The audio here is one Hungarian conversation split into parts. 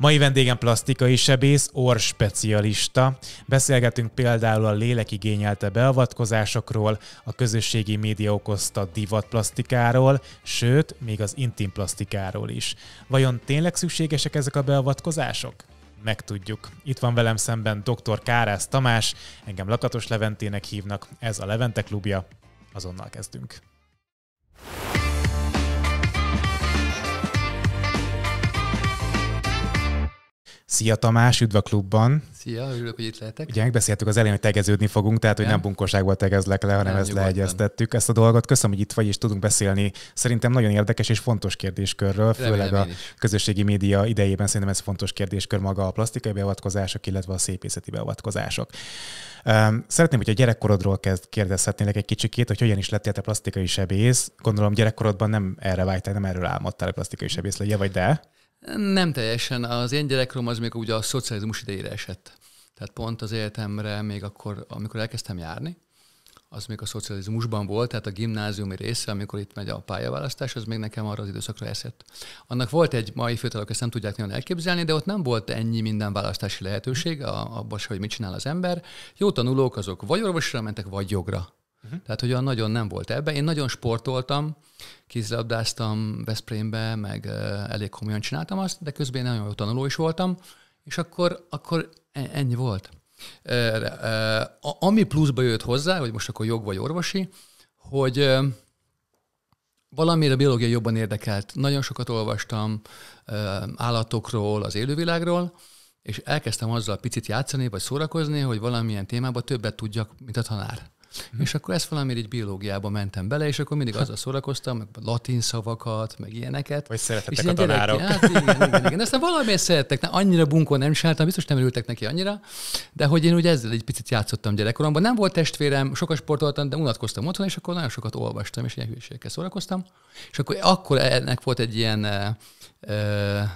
Mai vendégem plastikai sebész, orspecialista. Beszélgetünk például a lélek igényelte beavatkozásokról, a közösségi média okozta divatplasztikáról, sőt, még az intim plastikáról is. Vajon tényleg szükségesek ezek a beavatkozások? megtudjuk. Itt van velem szemben dr. Kárász Tamás, engem Lakatos Leventének hívnak, ez a Levente klubja, azonnal kezdünk. Szia Tamás, üdv a klubban! Szia, örülök, hogy itt lehetek. Ugye megbeszéltük az elején, hogy tegeződni fogunk, tehát hogy nem nem bunkóságból tegezlek le, hanem nem, ezt nyugodtan. leegyeztettük. Ezt a dolgot köszönöm, hogy itt vagy, és tudunk beszélni szerintem nagyon érdekes és fontos kérdéskörről, főleg Remélem a közösségi média idejében szerintem ez fontos kérdéskör maga a plastikai beavatkozások, illetve a szépészeti beavatkozások. Szeretném, hogy a gyerekkorodról kezd, kérdezhetnélek egy kicsikét, hogy hogyan is lettél te plastikai sebész. Gondolom gyerekkorodban nem erre vágytál, nem erről álmodtál, a plastikai sebész legyen, vagy de? Nem teljesen. Az én gyerekrom az még ugye a szocializmus idejére esett. Tehát pont az életemre még akkor, amikor elkezdtem járni, az még a szocializmusban volt, tehát a gimnáziumi része, amikor itt megy a pályaválasztás, az még nekem arra az időszakra eszett. Annak volt egy mai fiatalok, ezt nem tudják nagyon elképzelni, de ott nem volt ennyi minden választási lehetőség abban, hogy mit csinál az ember. Jó tanulók azok vagy orvosra mentek, vagy jogra. Uh-huh. Tehát, hogy olyan nagyon nem volt ebben. Én nagyon sportoltam, kézlabdáztam Veszprémbe, meg elég komolyan csináltam azt, de közben nagyon jó tanuló is voltam, és akkor, akkor e, ennyi volt. Ami pluszba jött hozzá, hogy most akkor jog vagy orvosi, hogy valamire biológia jobban érdekelt. Nagyon sokat olvastam állatokról, az élővilágról, és elkezdtem azzal picit játszani, vagy szórakozni, hogy valamilyen témában többet tudjak, mint a tanár. Mm. És akkor ezt valami így biológiába mentem bele, és akkor mindig azzal szórakoztam, meg latin szavakat, meg ilyeneket. Vagy szeretettek a tanárok. hát igen, igen, igen, igen. Aztán valamiért szerettek, annyira bunkó nem csináltam, biztos nem örültek neki annyira, de hogy én ugye ezzel egy picit játszottam gyerekkoromban. Nem volt testvérem, sokat sportoltam, de unatkoztam otthon, és akkor nagyon sokat olvastam, és ilyen hülyeségekkel szórakoztam. És akkor, akkor ennek volt egy ilyen eh,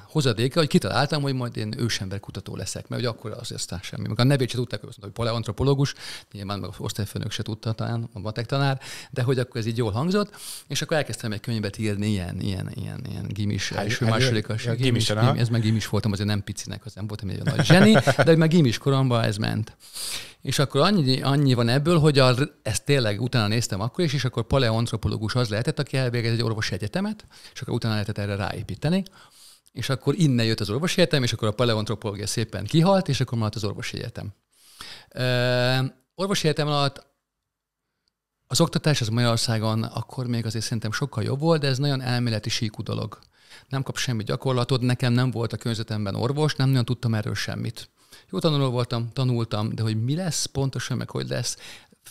hozadéka, hogy kitaláltam, hogy majd én ősember kutató leszek, mert hogy akkor az aztán semmi. Meg a nevét se tudták, hogy azt hogy nyilván meg az osztályfőnök se tudta talán, a matek tanár, de hogy akkor ez így jól hangzott, és akkor elkezdtem egy könyvet írni, ilyen, ilyen, ilyen, ilyen gimis, hát, első, hát, ja, gimis, gimis, ez meg gimis voltam, azért nem picinek, az nem voltam egy nagy zseni, de meg gimis koromban ez ment. És akkor annyi, annyi van ebből, hogy a, ezt tényleg utána néztem akkor is, és akkor paleoantropológus az lehetett, aki elvégez egy orvos egyetemet, és akkor utána lehetett erre ráépíteni. És akkor innen jött az orvosi egyetem, és akkor a paleontropológia szépen kihalt, és akkor maradt az orvosi egyetem. Uh, orvosi egyetem alatt az oktatás az Magyarországon akkor még azért szerintem sokkal jobb volt, de ez nagyon elméleti síkú dolog. Nem kap semmi gyakorlatot nekem nem volt a környezetemben orvos, nem nagyon tudtam erről semmit. Jó tanuló voltam, tanultam, de hogy mi lesz pontosan, meg hogy lesz,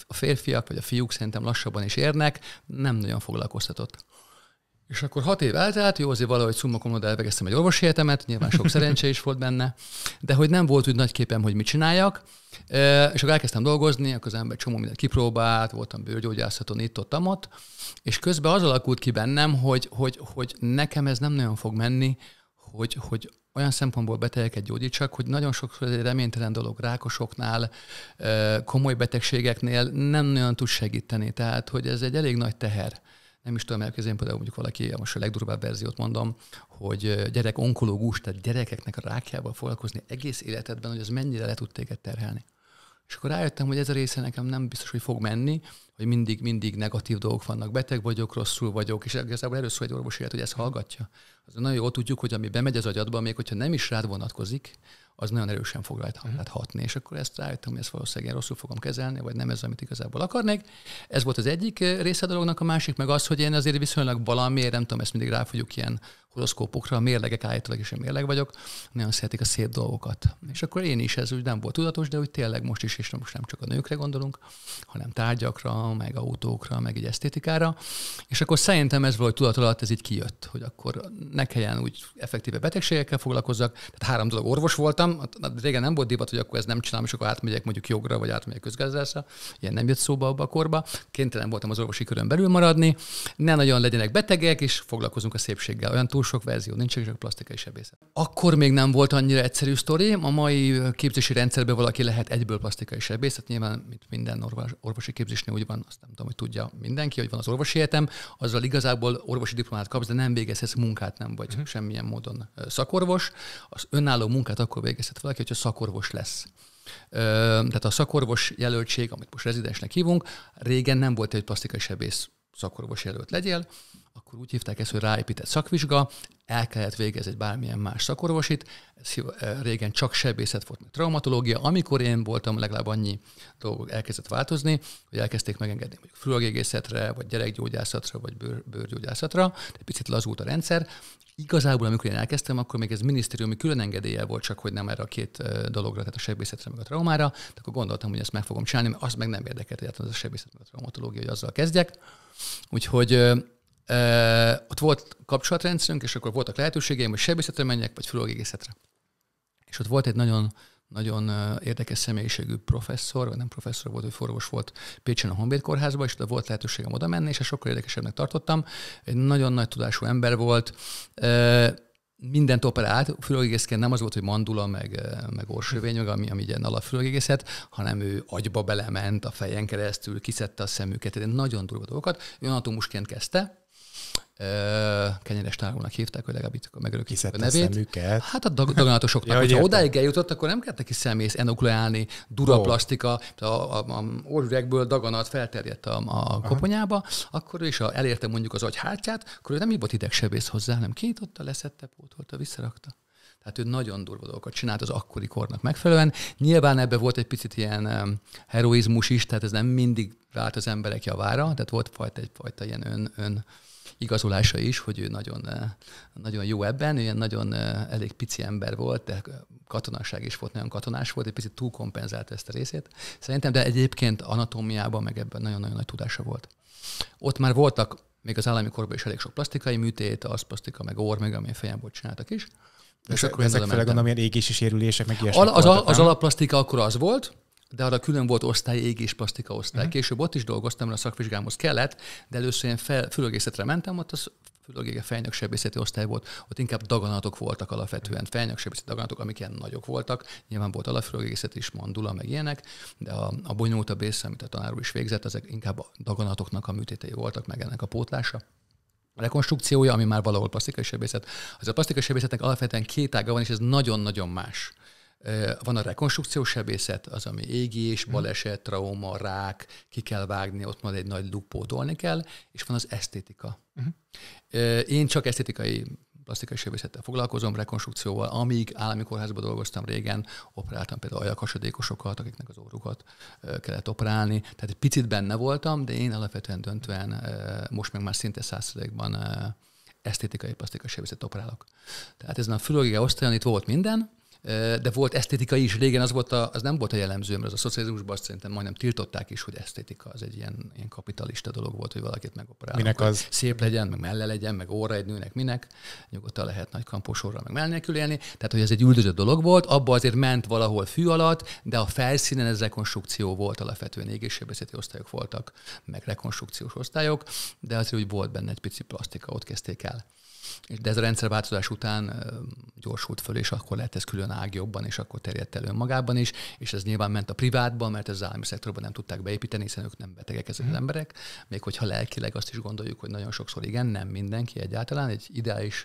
a férfiak vagy a fiúk szerintem lassabban is érnek, nem nagyon foglalkoztatott. És akkor hat év eltelt, jó, azért valahogy szummakomod elvegeztem egy orvosi egyetemet, nyilván sok szerencse is volt benne, de hogy nem volt úgy nagy képem, hogy mit csináljak. E, és akkor elkezdtem dolgozni, akkor az ember csomó mindent kipróbált, voltam bőrgyógyászaton itt, ott, ott, és közben az alakult ki bennem, hogy, hogy, hogy nekem ez nem nagyon fog menni, hogy, hogy olyan szempontból betegeket gyógyítsak, hogy nagyon sokszor egy reménytelen dolog rákosoknál, komoly betegségeknél nem nagyon tud segíteni. Tehát, hogy ez egy elég nagy teher nem is tudom elképzelni, például mondjuk valaki, most a legdurvább verziót mondom, hogy gyerek onkológus, tehát gyerekeknek a rákjával foglalkozni egész életedben, hogy az mennyire le tud téged terhelni. És akkor rájöttem, hogy ez a része nekem nem biztos, hogy fog menni, hogy mindig, mindig negatív dolgok vannak, beteg vagyok, rosszul vagyok, és igazából erről szól egy orvos élet, hogy ezt hallgatja. Az nagyon jól tudjuk, hogy ami bemegy az agyadba, még hogyha nem is rád vonatkozik, az nagyon erősen fog rajta uh-huh. hatni. És akkor ezt rájöttem, hogy ezt valószínűleg én rosszul fogom kezelni, vagy nem ez, amit igazából akarnék. Ez volt az egyik eh, része a dolognak, a másik meg az, hogy én azért viszonylag valamiért, nem tudom, ezt mindig ráfogjuk ilyen horoszkópokra, a mérlegek állítólag is én mérleg vagyok, nagyon szeretik a szép dolgokat. És akkor én is ez úgy nem volt tudatos, de úgy tényleg most is, és most nem csak a nőkre gondolunk, hanem tárgyakra, meg autókra, meg egy esztétikára. És akkor szerintem ez volt tudat alatt, ez így kijött, hogy akkor ne kelljen úgy effektíve betegségekkel foglalkozzak. Tehát három dolog orvos voltam, régen nem volt divat, hogy akkor ez nem csinálom, és akkor átmegyek mondjuk jogra, vagy átmegyek közgazdászra. Ilyen nem jött szóba abba a korba. Kénytelen voltam az orvosi körön belül maradni. Ne nagyon legyenek betegek, és foglalkozunk a szépséggel. Olyan túl túl sok verzió, nincs csak plastikai sebészet. Akkor még nem volt annyira egyszerű sztori, a mai képzési rendszerben valaki lehet egyből plastikai sebészet, nyilván mint minden orvos, orvosi képzésnél úgy van, azt nem tudom, hogy tudja mindenki, hogy van az orvosi egyetem, azzal igazából orvosi diplomát kapsz, de nem végezhetsz munkát, nem vagy uh-huh. semmilyen módon szakorvos. Az önálló munkát akkor végezhet valaki, hogyha szakorvos lesz. Tehát a szakorvos jelöltség, amit most rezidensnek hívunk, régen nem volt egy plastikai sebész szakorvos jelölt legyél, akkor úgy hívták ezt, hogy ráépített szakvizsga, el kellett végezni egy bármilyen más szakorvosit, ez régen csak sebészet volt, meg traumatológia. Amikor én voltam, legalább annyi dolgok elkezdett változni, hogy elkezdték megengedni mondjuk fülagégészetre, vagy gyerekgyógyászatra, vagy bőr, bőrgyógyászatra, egy picit lazult a rendszer. Igazából, amikor én elkezdtem, akkor még ez minisztériumi különengedélye volt, csak hogy nem erre a két dologra, tehát a sebészetre, meg a traumára, de akkor gondoltam, hogy ezt meg fogom csinálni, mert azt meg nem érdekelt egyáltalán az a sebészet, meg a traumatológia, hogy azzal kezdjek. Úgyhogy Uh, ott volt kapcsolatrendszerünk, és akkor voltak lehetőségeim, hogy sebészetre menjek, vagy fülolgégészetre. És ott volt egy nagyon, nagyon érdekes személyiségű professzor, vagy nem professzor volt, hogy forvos volt Pécsen a Honvéd Kórházban, és ott volt lehetőségem oda menni, és sokkal érdekesebbnek tartottam. Egy nagyon nagy tudású ember volt, uh, minden operált, fülögészként nem az volt, hogy mandula, meg, meg orsővény, meg ami, ami ilyen alapfülögészet, hanem ő agyba belement, a fejen keresztül, kiszedte a szemüket, egy nagyon durva dolgokat. Ő anatomusként kezdte, kenyeres tárgónak hívták, hogy legalább itt megörökítik a nevét. szemüket. Hát a dag- daganatosoknak, ja, hogyha értem. odáig eljutott, akkor nem kellett neki szemész, enukleálni, duraplastika, oh. a, a, a orrüregből daganat felterjedt a, a koponyába, akkor ő is ha elérte mondjuk az agy hátját, akkor ő nem hívott idegsebész hozzá, hanem kinyitotta, leszette, pótolta, visszarakta. Tehát ő nagyon durva dolgokat csinált az akkori kornak megfelelően. Nyilván ebbe volt egy picit ilyen heroizmus is, tehát ez nem mindig vált az emberek javára, tehát volt fajta, egyfajta ilyen ön, ön igazolása is, hogy ő nagyon, eh, nagyon jó ebben, ilyen nagyon eh, elég pici ember volt, de eh, katonasság is volt, nagyon katonás volt, egy picit túlkompenzált ezt a részét. Szerintem, de egyébként anatómiában meg ebben nagyon-nagyon nagy tudása volt. Ott már voltak még az állami korban is elég sok plastikai műtét, az plastika meg orr, meg ami fejemből csináltak is. És, és akkor ezek főleg gondolom ilyen égési sérülések, meg ilyesmi. Al- az, voltak, az alapplasztika akkor az volt, de arra külön volt osztály, égés, plastika osztály. Uh-huh. Később ott is dolgoztam, mert a szakvizsgámhoz kellett, de először én fel, fülögészetre mentem, ott az fülögége fejnöksebészeti osztály volt, ott inkább daganatok voltak alapvetően, fejnöksebészeti daganatok, amik ilyen nagyok voltak, nyilván volt alapfülögészet is, mandula, meg ilyenek, de a, a bonyolultabb része, amit a tanár is végzett, ezek inkább a daganatoknak a műtétei voltak, meg ennek a pótlása A rekonstrukciója, ami már valahol plastikai sebészet. Az a plastikai sebészetnek alapvetően két ága van, és ez nagyon-nagyon más. Eh, van a rekonstrukciós sebészet, az, ami égés, mhm. baleset, trauma, rák, ki kell vágni, ott van egy nagy lupótolni kell, és van az esztétika. Uh-huh. Én csak esztétikai plastikai sebészettel foglalkozom, rekonstrukcióval, amíg állami kórházban dolgoztam régen, operáltam például ajakhasodékosokat, akiknek az órukat eh, kellett operálni, tehát egy picit benne voltam, de én alapvetően döntően most meg már szinte százszerzékban esztétikai plastikai sebészet operálok. Tehát ezen a fülológiai osztályon itt volt minden, de volt esztétika is. Régen az, volt a, az nem volt a jellemző, mert az a szocializmusban azt szerintem majdnem tiltották is, hogy esztétika az egy ilyen, ilyen kapitalista dolog volt, hogy valakit megoperálnak. Minek az? Szép legyen, meg melle legyen, meg óra egy nőnek minek. Nyugodtan lehet nagy kamposorra, meg mell nélkül élni. Tehát, hogy ez egy üldözött dolog volt, abba azért ment valahol fű alatt, de a felszínen ez rekonstrukció volt alapvetően égéssebészeti osztályok voltak, meg rekonstrukciós osztályok, de azért hogy volt benne egy pici plastika, ott kezdték el. De ez a rendszerváltozás után gyorsult föl, és akkor lehet ez külön ág jobban, és akkor terjedt el önmagában is, és ez nyilván ment a privátban, mert az állami szektorban nem tudták beépíteni, hiszen ők nem betegek ezek az mhm. emberek, még hogyha lelkileg azt is gondoljuk, hogy nagyon sokszor igen, nem mindenki egyáltalán, egy ideális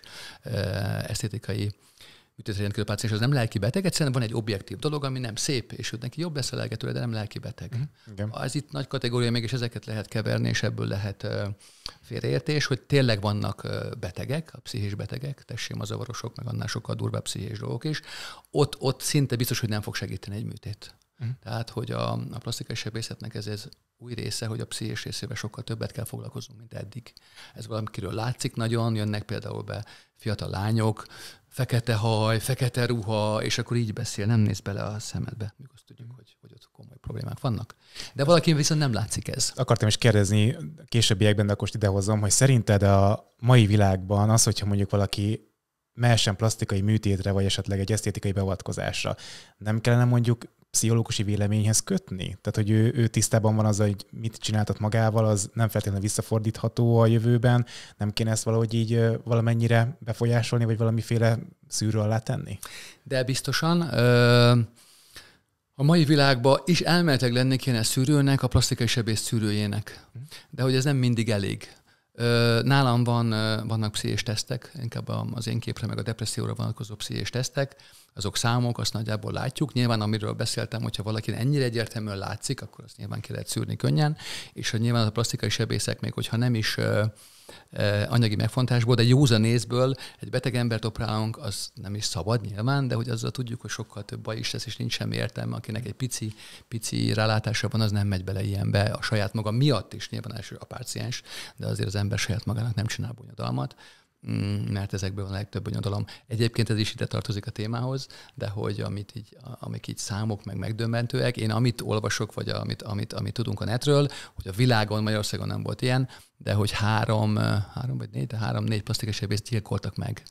esztétikai ütétrendkívül páciens az nem lelki beteg, egyszerűen van egy objektív dolog, ami nem szép, és őt neki jobb lesz a lelketőre, de nem lelki beteg. Mm, Ez itt nagy kategória, mégis ezeket lehet keverni, és ebből lehet uh, félreértés, hogy tényleg vannak uh, betegek, a pszichés betegek, tessék a zavarosok, meg annál sokkal durvább pszichés dolgok is, ott, ott szinte biztos, hogy nem fog segíteni egy műtét. Mm. Tehát, hogy a, a plastikai sebészetnek ez, ez új része, hogy a pszichés részével sokkal többet kell foglalkoznunk, mint eddig. Ez valamikiről látszik nagyon, jönnek például be fiatal lányok, fekete haj, fekete ruha, és akkor így beszél, nem néz bele a szemedbe. Még azt tudjuk, hogy, hogy ott komoly problémák vannak. De valaki viszont nem látszik ez. Akartam is kérdezni későbbiekben, de akkor idehozom, hogy szerinted a mai világban az, hogyha mondjuk valaki mehessen plastikai műtétre, vagy esetleg egy esztétikai beavatkozásra. Nem kellene mondjuk pszichológusi véleményhez kötni? Tehát, hogy ő, ő tisztában van az, hogy mit csináltat magával, az nem feltétlenül visszafordítható a jövőben, nem kéne ezt valahogy így valamennyire befolyásolni, vagy valamiféle szűrő alá tenni? De biztosan. Ö- a mai világban is elméletileg lenni kéne szűrőnek, a plastikai sebész szűrőjének. Mhm. De hogy ez nem mindig elég. Nálam van, vannak pszichés tesztek, inkább az én képre meg a depresszióra vonatkozó pszichés tesztek, azok számok, azt nagyjából látjuk. Nyilván, amiről beszéltem, hogyha valaki ennyire egyértelműen látszik, akkor azt nyilván ki lehet szűrni könnyen, és hogy nyilván a plastikai sebészek, még hogyha nem is anyagi megfontásból, de józan észből egy beteg embert operálunk, az nem is szabad nyilván, de hogy azzal tudjuk, hogy sokkal több baj is lesz, és nincs semmi értelme, akinek egy pici, pici rálátása van, az nem megy bele ilyenbe a saját maga miatt is, nyilván első a páciens, de azért az ember saját magának nem csinál bonyodalmat mm, mert ezekből van a legtöbb bonyodalom. Egyébként ez is ide tartozik a témához, de hogy amit így, amik így számok meg megdöbbentőek, én amit olvasok, vagy amit, amit, amit tudunk a netről, hogy a világon, Magyarországon nem volt ilyen, de hogy három, három vagy négy, de három-négy plastikus sebész gyilkoltak meg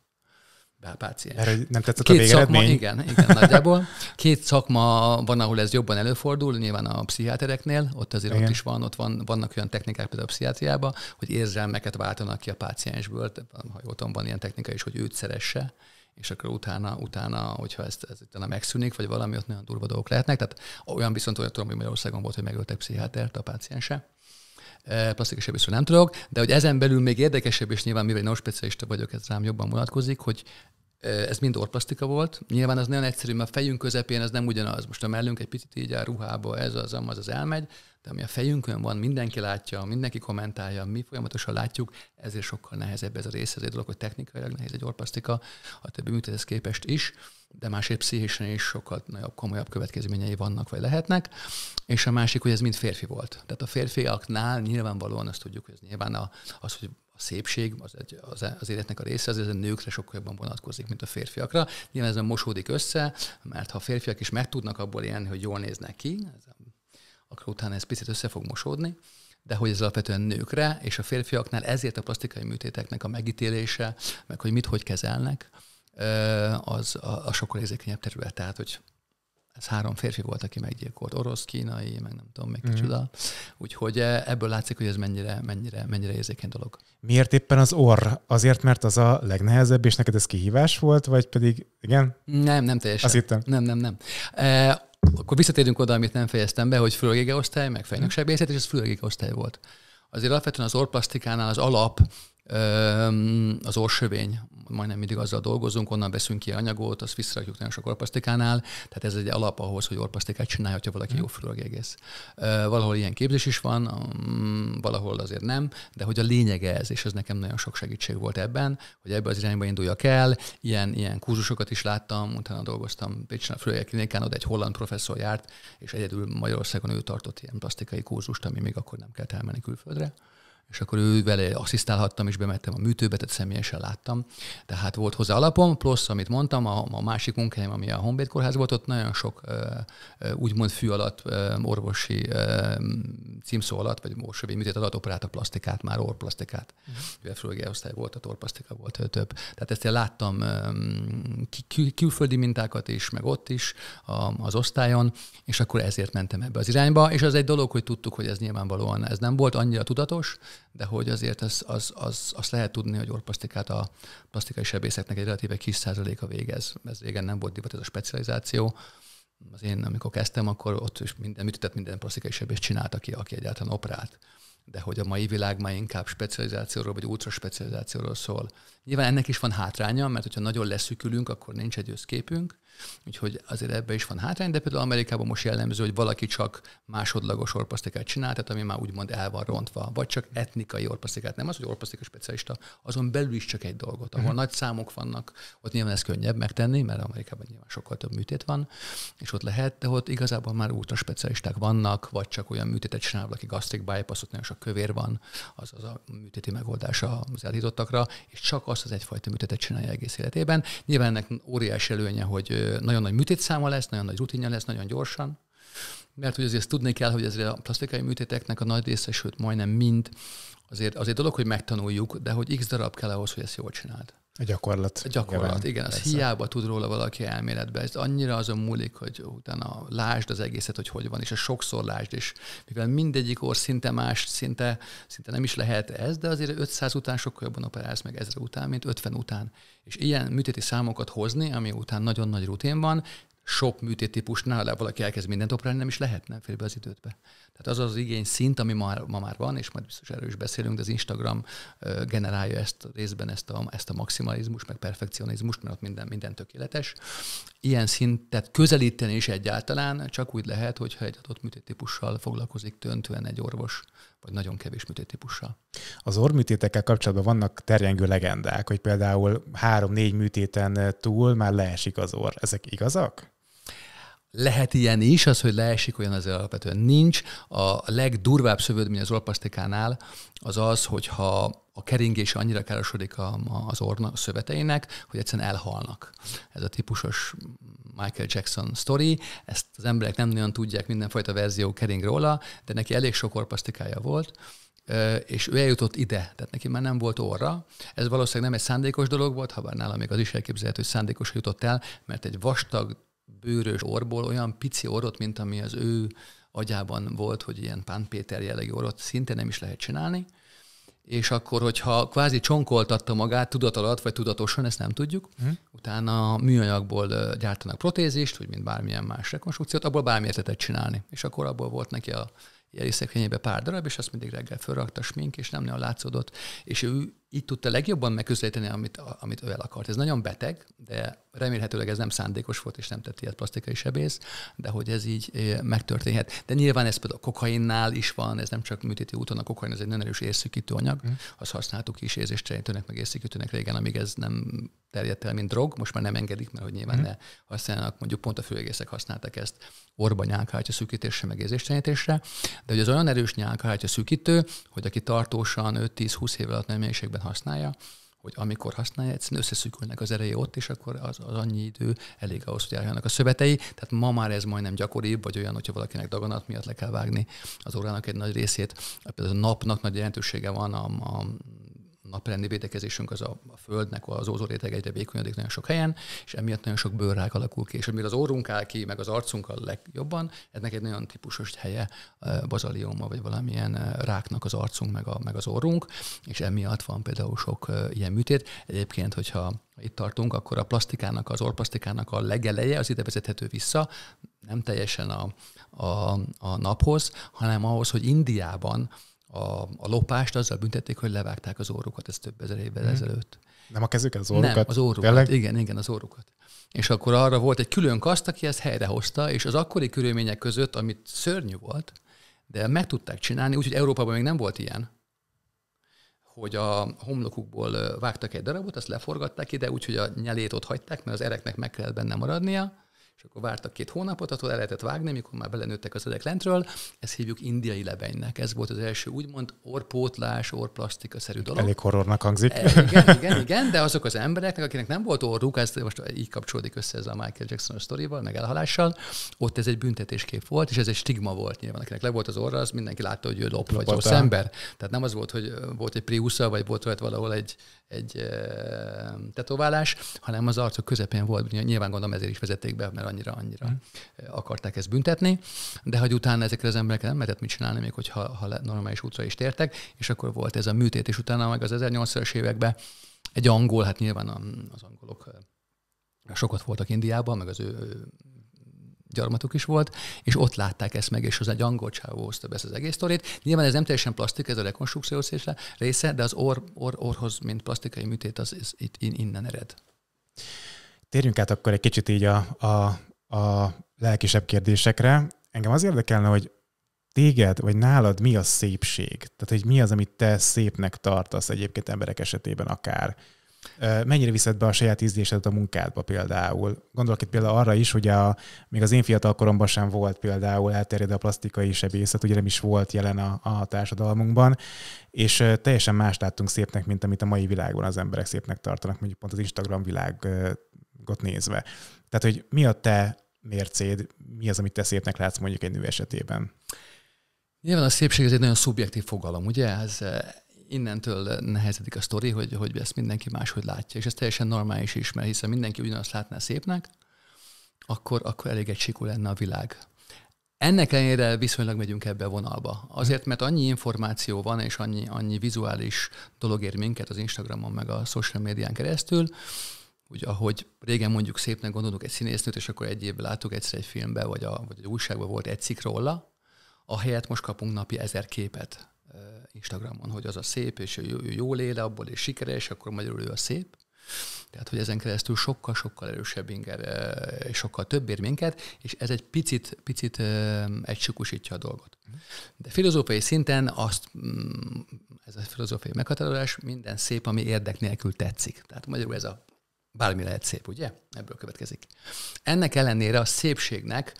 páciens. Mert nem tetszett Két a szakma, Igen, igen, nagyjából. Két szakma van, ahol ez jobban előfordul, nyilván a pszichiátereknél, ott azért igen. ott is van, ott van, vannak olyan technikák például a pszichiátriában, hogy érzelmeket váltanak ki a páciensből, ha jól van ilyen technika is, hogy őt szeresse, és akkor utána, utána hogyha ez ez utána megszűnik, vagy valami, ott nagyon durva dolgok lehetnek. Tehát olyan viszont olyan tudom, hogy Magyarországon volt, hogy megöltek pszichiátert a páciense plastikus sebészről nem tudok, de hogy ezen belül még érdekesebb, és nyilván mivel én specialista vagyok, ez rám jobban vonatkozik, hogy ez mind orplasztika volt. Nyilván az nagyon egyszerű, mert a fejünk közepén ez nem ugyanaz. Most a mellünk egy picit így a ruhába, ez az, az, az elmegy, de ami a fejünkön van, mindenki látja, mindenki kommentálja, mi folyamatosan látjuk, ezért sokkal nehezebb ez a rész, egy dolog, hogy technikailag nehéz egy orplasztika, a többi műtéthez képest is, de másért pszichésen is sokkal nagyobb, komolyabb következményei vannak, vagy lehetnek. És a másik, hogy ez mind férfi volt. Tehát a férfiaknál nyilvánvalóan azt tudjuk, hogy ez nyilván a, az, hogy a szépség az, egy, az, az életnek a része, az a nőkre sokkal jobban vonatkozik, mint a férfiakra. Nyilván ez mosódik össze, mert ha a férfiak is meg tudnak abból élni, hogy jól néznek ki, akkor utána ez picit össze fog mosódni de hogy ez alapvetően nőkre, és a férfiaknál ezért a plastikai műtéteknek a megítélése, meg hogy mit hogy kezelnek, az a, a sokkal érzékenyebb terület. Tehát, hogy ez három férfi volt, aki meggyilkolt, orosz, kínai, meg nem tudom, még mhm. kicsoda. Mm. Úgyhogy eh, ebből látszik, hogy ez mennyire, mennyire, mennyire érzékeny dolog. Miért éppen az orr? Azért, mert az a legnehezebb, és neked ez kihívás volt, vagy pedig igen? Nem, nem teljesen. Azt hittem. Nem, nem, nem. E, akkor visszatérünk oda, amit nem fejeztem be, hogy fülögége osztály, meg fejnöksebészet, és ez fülögége osztály volt. Azért alapvetően az orplasztikánál az alap az orsövény majdnem mindig azzal dolgozunk, onnan veszünk ki anyagot, azt visszarakjuk nagyon sok orpasztikánál, tehát ez egy alap ahhoz, hogy orpasztikát csinálja, ha valaki mm. jó egész. Valahol ilyen képzés is van, mm, valahol azért nem, de hogy a lényege ez, és ez nekem nagyon sok segítség volt ebben, hogy ebbe az irányba induljak el, ilyen, ilyen kurzusokat is láttam, utána dolgoztam Pécsen a Fülorgék klinikán, oda egy holland professzor járt, és egyedül Magyarországon ő tartott ilyen plastikai kurzust, ami még akkor nem kellett elmenni külföldre és akkor ő vele asszisztálhattam, és bemettem a műtőbe, tehát személyesen láttam. Tehát volt hozzá alapom, plusz, amit mondtam, a, a másik munkahelyem, ami a Honvéd Kórház volt, ott nagyon sok úgymond fű alatt, orvosi címszó alatt, vagy orvosi műtét alatt operáltak plastikát, már orplasztikát. Főleg mm. osztály volt, a orplasztika volt több. Tehát ezt én láttam kül- külföldi mintákat is, meg ott is az osztályon, és akkor ezért mentem ebbe az irányba, és az egy dolog, hogy tudtuk, hogy ez nyilvánvalóan ez nem volt annyira tudatos, de hogy azért az, az, az, lehet tudni, hogy orplasztikát a plastikai sebészeknek egy relatíve kis százaléka végez. Ez régen nem volt divat, ez a specializáció. Az én, amikor kezdtem, akkor ott is minden, mit minden plastikai sebész csinált, aki, aki egyáltalán operált de hogy a mai világ már inkább specializációról vagy ultraspecializációról szól. Nyilván ennek is van hátránya, mert hogyha nagyon leszűkülünk, akkor nincs egy összképünk, Úgyhogy azért ebben is van hátrány, de például Amerikában most jellemző, hogy valaki csak másodlagos orpasztikát csinál, tehát ami már úgymond el van rontva, vagy csak etnikai orpasztikát. Nem az, hogy orpasztika specialista, azon belül is csak egy dolgot. Ahol uh-huh. nagy számok vannak, ott nyilván ez könnyebb megtenni, mert Amerikában nyilván sokkal több műtét van, és ott lehet, de ott igazából már ultra specialisták vannak, vagy csak olyan műtétet csinál, aki gastric bypassot, nagyon sok kövér van, az, az a műtéti megoldása az elhízottakra, és csak azt az egyfajta műtétet csinálja egész életében. Nyilván ennek óriási előnye, hogy nagyon nagy műtétszáma lesz, nagyon nagy rutinja lesz, nagyon gyorsan, mert hogy azért tudni kell, hogy ezért a plastikai műtéteknek a nagy része, sőt majdnem mind, azért, azért dolog, hogy megtanuljuk, de hogy x darab kell ahhoz, hogy ezt jól csináld. A gyakorlat. A gyakorlat, nyilván, igen. Az hiába tud róla valaki elméletben. Ez annyira azon múlik, hogy utána lásd az egészet, hogy hogy van, és a sokszor lásd, és mivel mindegyik orr szinte más, szinte, szinte nem is lehet ez, de azért 500 után sokkal jobban operálsz meg 1000 után, mint 50 után. És ilyen műtéti számokat hozni, ami után nagyon nagy rutin van, sok műtéttípusnál, típusnál, valaki elkezd mindent operálni, nem is lehet, nem be az időtbe. be. Tehát az az igény szint, ami ma, ma már van, és majd biztos erről is beszélünk, de az Instagram generálja ezt részben ezt a, ezt a maximalizmus, meg perfekcionizmust, mert ott minden, minden tökéletes. Ilyen szintet közelíteni is egyáltalán csak úgy lehet, hogyha egy adott műtéttípussal foglalkozik döntően egy orvos, vagy nagyon kevés műtéttípussal. Az orrműtétekkel kapcsolatban vannak terjengő legendák, hogy például három-négy műtéten túl már leesik az orr. Ezek igazak? lehet ilyen is, az, hogy leesik olyan az alapvetően nincs. A legdurvább szövődmény az olpasztikánál az az, hogyha a keringés annyira károsodik a, az orna szöveteinek, hogy egyszerűen elhalnak. Ez a típusos Michael Jackson story, ezt az emberek nem nagyon tudják, mindenfajta verzió kering róla, de neki elég sok orpasztikája volt, és ő eljutott ide, tehát neki már nem volt orra. Ez valószínűleg nem egy szándékos dolog volt, ha bár nálam még az is elképzelhető, hogy szándékos jutott el, mert egy vastag bőrös orból olyan pici orrot, mint ami az ő agyában volt, hogy ilyen Pán Péter jellegű orrot szinte nem is lehet csinálni, és akkor, hogyha kvázi csonkoltatta magát tudat alatt, vagy tudatosan, ezt nem tudjuk, uh-huh. utána műanyagból gyártanak protézist, vagy mint bármilyen más rekonstrukciót, abból bármilyet lehetett csinálni. És akkor abból volt neki a jeliszekvényébe pár darab, és azt mindig reggel fölrakta smink, és nem nagyon látszódott. És ő így tudta legjobban megközelíteni, amit, amit ő el akart. Ez nagyon beteg, de remélhetőleg ez nem szándékos volt, és nem tett ilyet plastikai sebész, de hogy ez így eh, megtörténhet. De nyilván ez például a kokainnál is van, ez nem csak műtéti úton, a kokain az egy nagyon erős érszükítő anyag, mm. azt használtuk is érzéstelenítőnek, meg érszükítőnek régen, amíg ez nem terjedt el, mint drog, most már nem engedik, mert hogy nyilván mm. ne használnak, mondjuk pont a főegészek használták ezt orba nyálkahártya szűkítésre, meg érzéstenyítésre, de hogy az olyan erős nyálkahártya szűkítő, hogy aki tartósan 5-10-20 év alatt nem mennyiségben használja, hogy amikor használja, egyszerűen összeszűkülnek az ereje ott, és akkor az, az annyi idő elég ahhoz, hogy álljanak a szövetei. Tehát ma már ez majdnem gyakoribb, vagy olyan, hogyha valakinek daganat miatt le kell vágni az órának egy nagy részét. Például a napnak nagy jelentősége van a, a naprendi védekezésünk az a, a földnek, az réteg egyre vékonyodik nagyon sok helyen, és emiatt nagyon sok bőrrák alakul ki. És mivel az órunk áll ki, meg az arcunk a legjobban, ennek egy nagyon típusos helye bazalióma, vagy valamilyen ráknak az arcunk, meg, a, meg az orrunk, és emiatt van például sok ilyen műtét. Egyébként, hogyha itt tartunk, akkor a plastikának, az orplasztikának a legeleje az ide vezethető vissza, nem teljesen a, a, a naphoz, hanem ahhoz, hogy Indiában a, a lopást azzal büntették, hogy levágták az órukat ez több ezer évvel hmm. ezelőtt. Nem a kezüket, az órukat? Nem, az órukat. Tényleg? Igen, igen, az órukat És akkor arra volt egy külön kaszt, aki ezt helyrehozta, és az akkori körülmények között, amit szörnyű volt, de meg tudták csinálni, úgyhogy Európában még nem volt ilyen, hogy a homlokukból vágtak egy darabot, azt leforgatták ide, úgyhogy a nyelét ott hagyták, mert az ereknek meg kellett benne maradnia, és akkor vártak két hónapot, attól el lehetett vágni, mikor már belenőttek az edek lentről, ezt hívjuk indiai lebenynek. Ez volt az első úgymond orpótlás, orplasztika-szerű dolog. Elég horrornak hangzik. E, igen, igen, igen, de azok az embereknek, akinek nem volt orruk, ez most így kapcsolódik össze ez a Michael Jackson sztorival, meg elhalással, ott ez egy büntetéskép volt, és ez egy stigma volt nyilván. Akinek le volt az orra, az mindenki látta, hogy ő lop, vagy rossz ember. Tehát nem az volt, hogy volt egy priusza, vagy volt rajta valahol egy, egy tetoválás, hanem az arcok közepén volt. Nyilván gondolom ezért is vezették be, mert annyira, annyira mm. akarták ezt büntetni, de hogy utána ezekre az emberekre nem lehetett mit csinálni, még hogyha ha normális útra is tértek, és akkor volt ez a műtét, és utána meg az 1800-as években egy angol, hát nyilván az angolok eh, sokat voltak Indiában, meg az ő gyarmatuk is volt, és ott látták ezt meg, és az egy angol csávó hozta be ezt az egész sztorét. Nyilván ez nem teljesen plastik, ez a rekonstrukció része, de az orr, orr, orrhoz, mint plastikai műtét, az, az itt, innen ered. Térjünk át akkor egy kicsit így a, a, a lelkisebb kérdésekre. Engem az érdekelne, hogy téged, vagy nálad mi a szépség? Tehát, hogy mi az, amit te szépnek tartasz egyébként emberek esetében akár? Mennyire viszed be a saját ízlésedet a munkádba például? Gondolok itt például arra is, hogy a, még az én fiatal koromban sem volt például elterjed a plastikai sebészet, ugye nem is volt jelen a, a társadalmunkban, és teljesen más láttunk szépnek, mint amit a mai világban az emberek szépnek tartanak, mondjuk pont az Instagram világ nézve. Tehát, hogy mi a te mércéd, mi az, amit te szépnek látsz mondjuk egy nő esetében? Nyilván a szépség ez egy nagyon szubjektív fogalom, ugye? Ez eh, innentől nehezedik a sztori, hogy, hogy ezt mindenki máshogy látja, és ez teljesen normális is, mert hiszen mindenki ugyanazt látná szépnek, akkor, akkor elég egységú lenne a világ. Ennek ellenére viszonylag megyünk ebbe a vonalba. Azért, mert annyi információ van, és annyi, annyi vizuális dolog ér minket az Instagramon, meg a social médián keresztül, Ugye, ahogy régen mondjuk szépnek gondolunk egy színésznőt, és akkor egy évben látok egyszer egy filmbe, vagy, a, vagy egy újságban volt egy cikk róla, ahelyett most kapunk napi ezer képet Instagramon, hogy az a szép, és ő, ő jól él abból, és sikeres, akkor magyarul ő a szép. Tehát, hogy ezen keresztül sokkal-sokkal erősebb inger, sokkal több ér minket, és ez egy picit, picit egysikusítja a dolgot. De filozófiai szinten azt, mm, ez a filozófiai meghatározás, minden szép, ami érdek nélkül tetszik. Tehát magyarul ez a Bármi lehet szép, ugye? Ebből következik. Ennek ellenére a szépségnek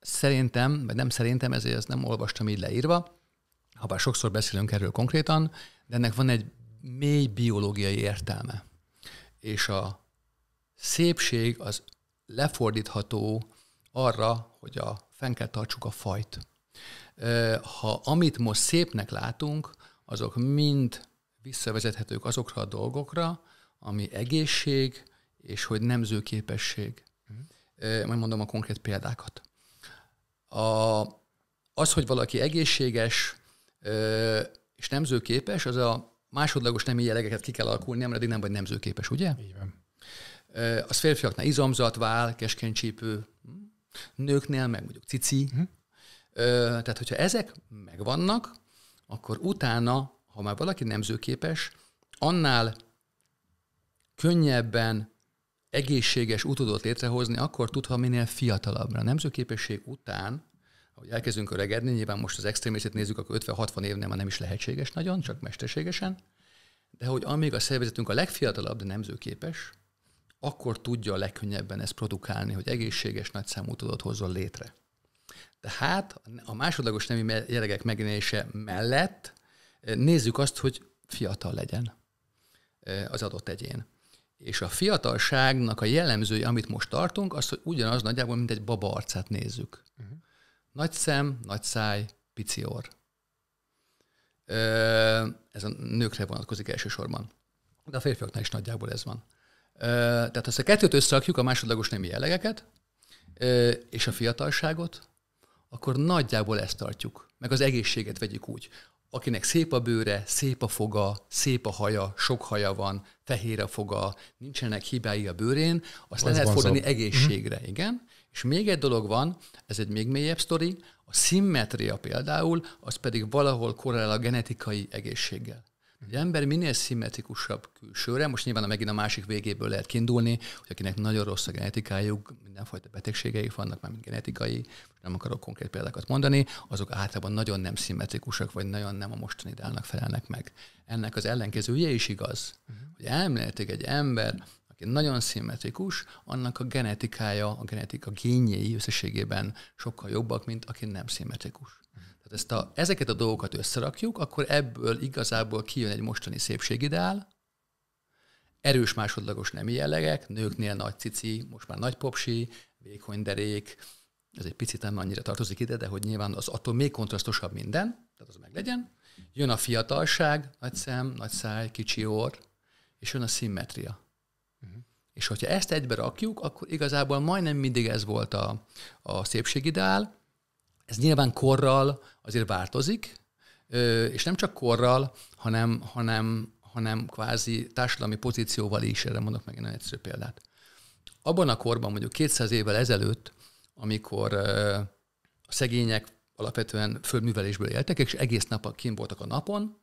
szerintem, vagy nem szerintem, ezért ezt nem olvastam így leírva, ha bár sokszor beszélünk erről konkrétan, de ennek van egy mély biológiai értelme. És a szépség az lefordítható arra, hogy a, fenn kell tartsuk a fajt. Ha amit most szépnek látunk, azok mind visszavezethetők azokra a dolgokra, ami egészség, és hogy nemzőképesség. Uh-huh. Majd mondom a konkrét példákat. A, az, hogy valaki egészséges és nemzőképes, az a másodlagos nemi jellegeket ki kell alakulni, mert eddig nem vagy nemzőképes, ugye? Így van. Az férfiaknál izomzat, vál, keskeny csípő, hm? nőknél meg mondjuk cici. Uh-huh. Tehát, hogyha ezek megvannak, akkor utána, ha már valaki nemzőképes, annál könnyebben egészséges utódot létrehozni, akkor tudha minél fiatalabbra. A nemzőképesség után, ahogy elkezdünk öregedni, nyilván most az extrémistét nézzük, akkor 50-60 évnél már nem is lehetséges nagyon, csak mesterségesen, de hogy amíg a szervezetünk a legfiatalabb, de nemzőképes, akkor tudja a legkönnyebben ezt produkálni, hogy egészséges nagyszámú utódot hozzon létre. Tehát a másodlagos nemi jellegek megjelenése mellett eh, nézzük azt, hogy fiatal legyen eh, az adott egyén. És a fiatalságnak a jellemzője, amit most tartunk, az, hogy ugyanaz nagyjából, mint egy baba arcát nézzük. Uh-huh. Nagy szem, nagy száj, pici orr. Ez a nőkre vonatkozik elsősorban. De a férfiaknál is nagyjából ez van. Tehát ezt a kettőt összeakjuk, a másodlagos nemi jellegeket, és a fiatalságot, akkor nagyjából ezt tartjuk. Meg az egészséget vegyük úgy akinek szép a bőre, szép a foga, szép a haja, sok haja van, fehér a foga, nincsenek hibái a bőrén, azt Ez lehet fordani szó. Mhm. egészségre, mm-hmm. igen. És még egy dolog van, ez egy még mélyebb sztori, a szimmetria például, az pedig valahol korrelál a genetikai egészséggel. Egy ember minél szimmetrikusabb külsőre, most nyilván a megint a másik végéből lehet kiindulni, hogy akinek nagyon rossz a genetikájuk, mindenfajta betegségeik vannak, már mint genetikai, most nem akarok konkrét példákat mondani, azok általában nagyon nem szimmetrikusak, vagy nagyon nem a mostani ideálnak felelnek meg. Ennek az ellenkezője is igaz, uh-huh. hogy elméletileg egy ember, aki nagyon szimmetrikus, annak a genetikája, a genetika génjei összességében sokkal jobbak, mint aki nem szimmetrikus ezt a, ezeket a dolgokat összerakjuk, akkor ebből igazából kijön egy mostani szépségideál, erős másodlagos nemi jellegek, nőknél nagy cici, most már nagy popsi, vékony derék, ez egy picit nem annyira tartozik ide, de hogy nyilván az attól még kontrasztosabb minden, tehát az meg legyen. Jön a fiatalság, nagy szem, nagy száj, kicsi orr, és jön a szimmetria. Uh-huh. És hogyha ezt egybe rakjuk, akkor igazából majdnem mindig ez volt a, a szépségideál, ez nyilván korral azért változik, és nem csak korral, hanem, hanem, hanem kvázi társadalmi pozícióval is, erre mondok meg egy nagyon egyszerű példát. Abban a korban, mondjuk 200 évvel ezelőtt, amikor a szegények alapvetően földművelésből éltek, és egész nap kint voltak a napon,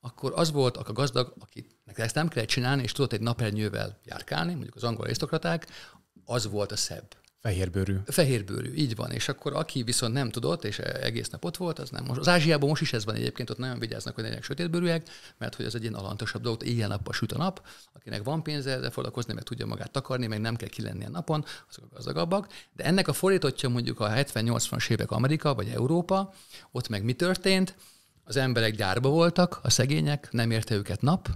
akkor az volt a gazdag, akinek ezt nem kellett csinálni, és tudott egy napernyővel járkálni, mondjuk az angol arisztokraták, az volt a szebb. Fehérbőrű. Fehérbőrű, így van. És akkor aki viszont nem tudott, és egész nap ott volt, az nem most. Az Ázsiában most is ez van egyébként, ott nagyon vigyáznak, hogy legyenek sötétbőrűek, mert hogy az egy ilyen alantosabb dolog, éjjel-nappal süt a nap, akinek van pénze, de foglalkozni, meg tudja magát takarni, meg nem kell kilenni a napon, azok a gazdagabbak. De ennek a fordítottja mondjuk a 70-80-as évek Amerika vagy Európa, ott meg mi történt? Az emberek gyárba voltak, a szegények, nem érte őket nap,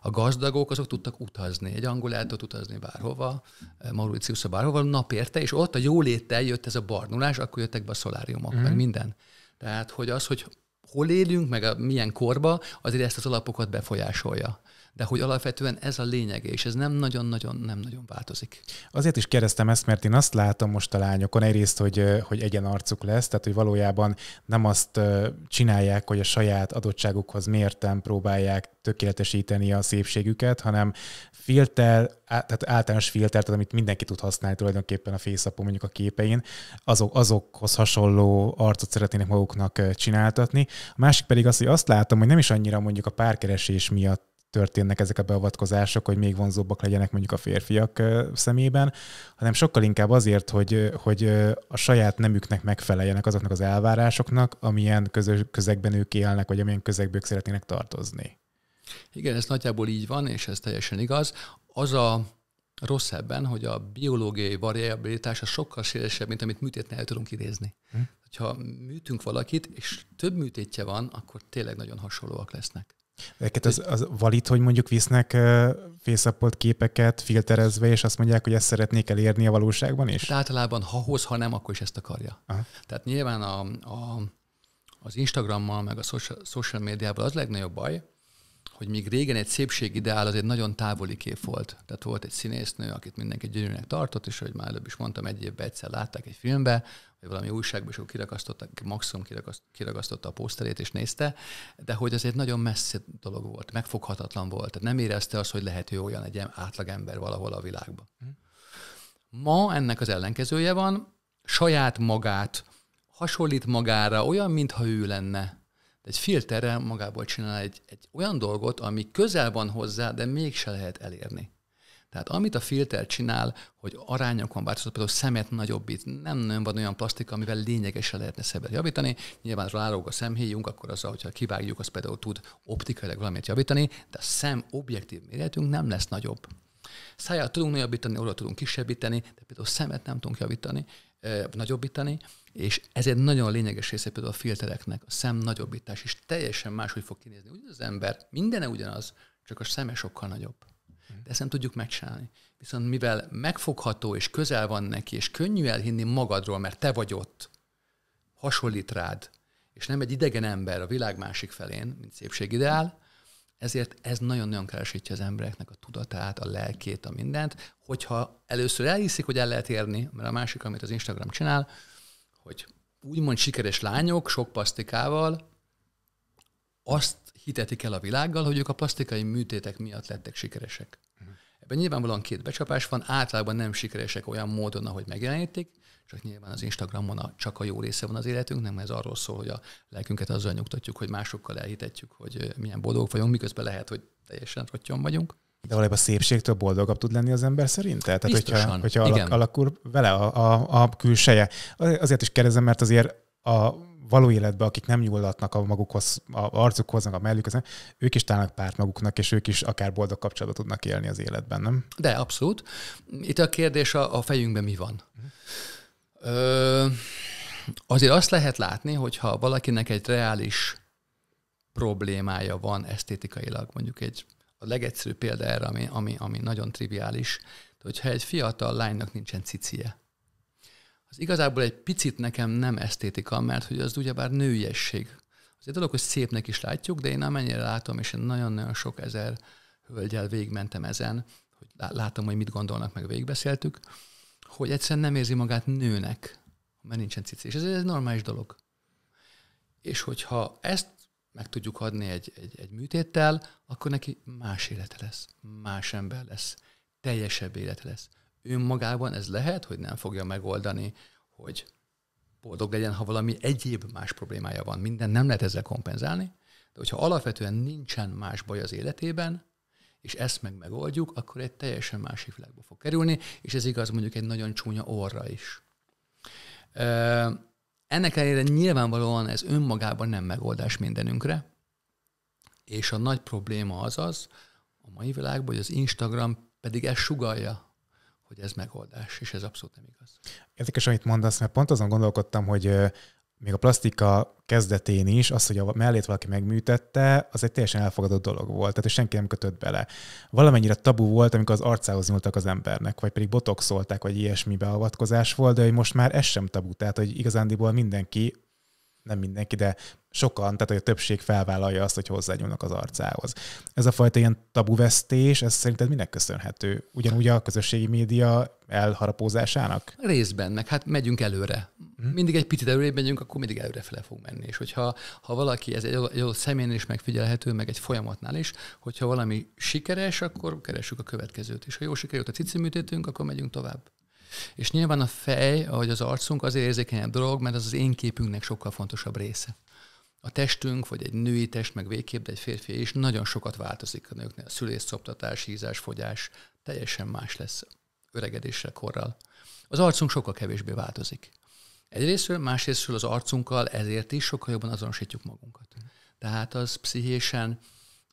a gazdagok azok tudtak utazni, egy angol tudott utazni bárhova, eh, Mauritiusra bárhova, napérte, és ott a jóléttel jött ez a barnulás, akkor jöttek be a szoláriumok, mm. meg mhm. minden. Tehát, hogy az, hogy hol élünk, meg a, milyen korba, azért ezt az alapokat befolyásolja de hogy alapvetően ez a lényege, és ez nem nagyon-nagyon nem nagyon változik. Azért is kérdeztem ezt, mert én azt látom most a lányokon egyrészt, hogy, hogy egyen arcuk lesz, tehát hogy valójában nem azt csinálják, hogy a saját adottságukhoz mérten próbálják tökéletesíteni a szépségüket, hanem filter, tehát általános filter, tehát amit mindenki tud használni tulajdonképpen a fészapon, mondjuk a képein, azok, azokhoz hasonló arcot szeretnének maguknak csináltatni. A másik pedig az, hogy azt látom, hogy nem is annyira mondjuk a párkeresés miatt történnek ezek a beavatkozások, hogy még vonzóbbak legyenek mondjuk a férfiak szemében, hanem sokkal inkább azért, hogy, hogy a saját nemüknek megfeleljenek azoknak az elvárásoknak, amilyen közös, közegben ők élnek, vagy amilyen közegben ők szeretnének tartozni. Igen, ez nagyjából így van, és ez teljesen igaz. Az a rossz ebben, hogy a biológiai variabilitás az sokkal szélesebb, mint amit műtétnél el tudunk idézni. Hm? Ha műtünk valakit, és több műtétje van, akkor tényleg nagyon hasonlóak lesznek. Ezeket az, az valit, hogy mondjuk visznek fészapolt képeket filterezve, és azt mondják, hogy ezt szeretnék elérni a valóságban is? Hát általában, ha hoz, ha nem, akkor is ezt akarja. Aha. Tehát nyilván a, a, az Instagrammal, meg a social, social médiával az legnagyobb baj, hogy még régen egy szépségideál az egy nagyon távoli kép volt. Tehát volt egy színésznő, akit mindenki gyönyörűnek tartott, és ahogy már előbb is mondtam, egy évben egyszer látták egy filmbe, vagy valami újságban, és akkor kirakasztotta, maximum kirakaszt, kirakasztotta a poszterét, és nézte, de hogy ez egy nagyon messzi dolog volt, megfoghatatlan volt. Tehát nem érezte azt, hogy lehető olyan egy átlagember valahol a világban. Mhm. Ma ennek az ellenkezője van, saját magát hasonlít magára, olyan, mintha ő lenne. De egy filterrel magából csinál egy, egy olyan dolgot, ami közel van hozzá, de mégse lehet elérni. Tehát amit a filter csinál, hogy arányokon változtat, például szemet nagyobbít, nem nem van olyan plastika, amivel lényegesen lehetne szemet javítani. Nyilván rálóg a szemhéjunk, akkor az, hogyha kivágjuk, az például tud optikailag valamit javítani, de a szem objektív méretünk nem lesz nagyobb. Száját tudunk nagyobbítani, oda tudunk kisebbíteni, de például szemet nem tudunk javítani, nagyobbítani, és ez egy nagyon lényeges része például a filtereknek, a szem nagyobbítás is teljesen máshogy fog kinézni. Ugyanaz az ember, mindene ugyanaz, csak a szeme sokkal nagyobb de ezt nem tudjuk megcsinálni. Viszont mivel megfogható és közel van neki, és könnyű elhinni magadról, mert te vagy ott, hasonlít rád, és nem egy idegen ember a világ másik felén, mint szépségideál, ezért ez nagyon-nagyon keresítje az embereknek a tudatát, a lelkét, a mindent, hogyha először elhiszik, hogy el lehet érni, mert a másik, amit az Instagram csinál, hogy úgymond sikeres lányok sok pasztikával azt hitetik el a világgal, hogy ők a pasztikai műtétek miatt lettek sikeresek. Ebben nyilvánvalóan két becsapás van, általában nem sikeresek olyan módon, ahogy megjelenítik, csak nyilván az Instagramon a, csak a jó része van az életünk, nem ez arról szól, hogy a lelkünket azzal nyugtatjuk, hogy másokkal elhitetjük, hogy milyen boldog vagyunk, miközben lehet, hogy teljesen rottyon vagyunk. De valójában a szépségtől boldogabb tud lenni az ember szerint? Tehát, Biztosan, hogyha, hogyha alak, igen. alakul vele a, a, a külseje. Azért is kérdezem, mert azért a való életbe, akik nem nyúlhatnak a magukhoz, a arcukhoz, meg a mellükhoz, ők is találnak párt maguknak, és ők is akár boldog kapcsolatot tudnak élni az életben, nem? De, abszolút. Itt a kérdés a, a fejünkben mi van. Mhm. Ö, azért azt lehet látni, hogyha valakinek egy reális problémája van esztétikailag, mondjuk egy a legegyszerűbb példa erre, ami, ami, ami nagyon triviális, hogyha egy fiatal lánynak nincsen cicie, az igazából egy picit nekem nem esztétika, mert hogy az ugyebár nőiesség. Az egy dolog, hogy szépnek is látjuk, de én amennyire látom, és én nagyon-nagyon sok ezer hölgyel végmentem ezen, hogy látom, hogy mit gondolnak, meg végigbeszéltük, hogy egyszerűen nem érzi magát nőnek, mert nincsen cici. És ez egy normális dolog. És hogyha ezt meg tudjuk adni egy, egy, egy műtéttel, akkor neki más élete lesz, más ember lesz, teljesebb élete lesz, önmagában ez lehet, hogy nem fogja megoldani, hogy boldog legyen, ha valami egyéb más problémája van. Minden nem lehet ezzel kompenzálni, de hogyha alapvetően nincsen más baj az életében, és ezt meg megoldjuk, akkor egy teljesen másik világba fog kerülni, és ez igaz mondjuk egy nagyon csúnya orra is. Ennek ellenére nyilvánvalóan ez önmagában nem megoldás mindenünkre, és a nagy probléma az az a mai világban, hogy az Instagram pedig ezt sugalja, hogy ez megoldás, és ez abszolút nem igaz. Érdekes, amit mondasz, mert pont azon gondolkodtam, hogy még a plastika kezdetén is az, hogy a mellét valaki megműtette, az egy teljesen elfogadott dolog volt, tehát senki nem kötött bele. Valamennyire tabu volt, amikor az arcához nyúltak az embernek, vagy pedig botoxolták, vagy ilyesmi beavatkozás volt, de hogy most már ez sem tabu, tehát hogy igazándiból mindenki nem mindenki, de sokan, tehát a többség felvállalja azt, hogy hozzányúlnak az arcához. Ez a fajta ilyen tabuvesztés, ez szerinted minek köszönhető? Ugyanúgy a közösségi média elharapózásának? Részben, meg hát megyünk előre. Hm? Mindig egy picit előre megyünk, akkor mindig előrefele fog menni. És hogyha ha valaki, ez egy adott személyen is megfigyelhető, meg egy folyamatnál is, hogyha valami sikeres, akkor keressük a következőt. És ha jó sikerült a ciciműtétünk, akkor megyünk tovább. És nyilván a fej, ahogy az arcunk, azért érzékenyebb dolog, mert az az én képünknek sokkal fontosabb része a testünk, vagy egy női test, meg végképp, de egy férfi is nagyon sokat változik a nőknél. A szoptatás, hízás, fogyás teljesen más lesz öregedéssel, korral. Az arcunk sokkal kevésbé változik. Egyrésztről, másrésztről az arcunkkal ezért is sokkal jobban azonosítjuk magunkat. Tehát az pszichésen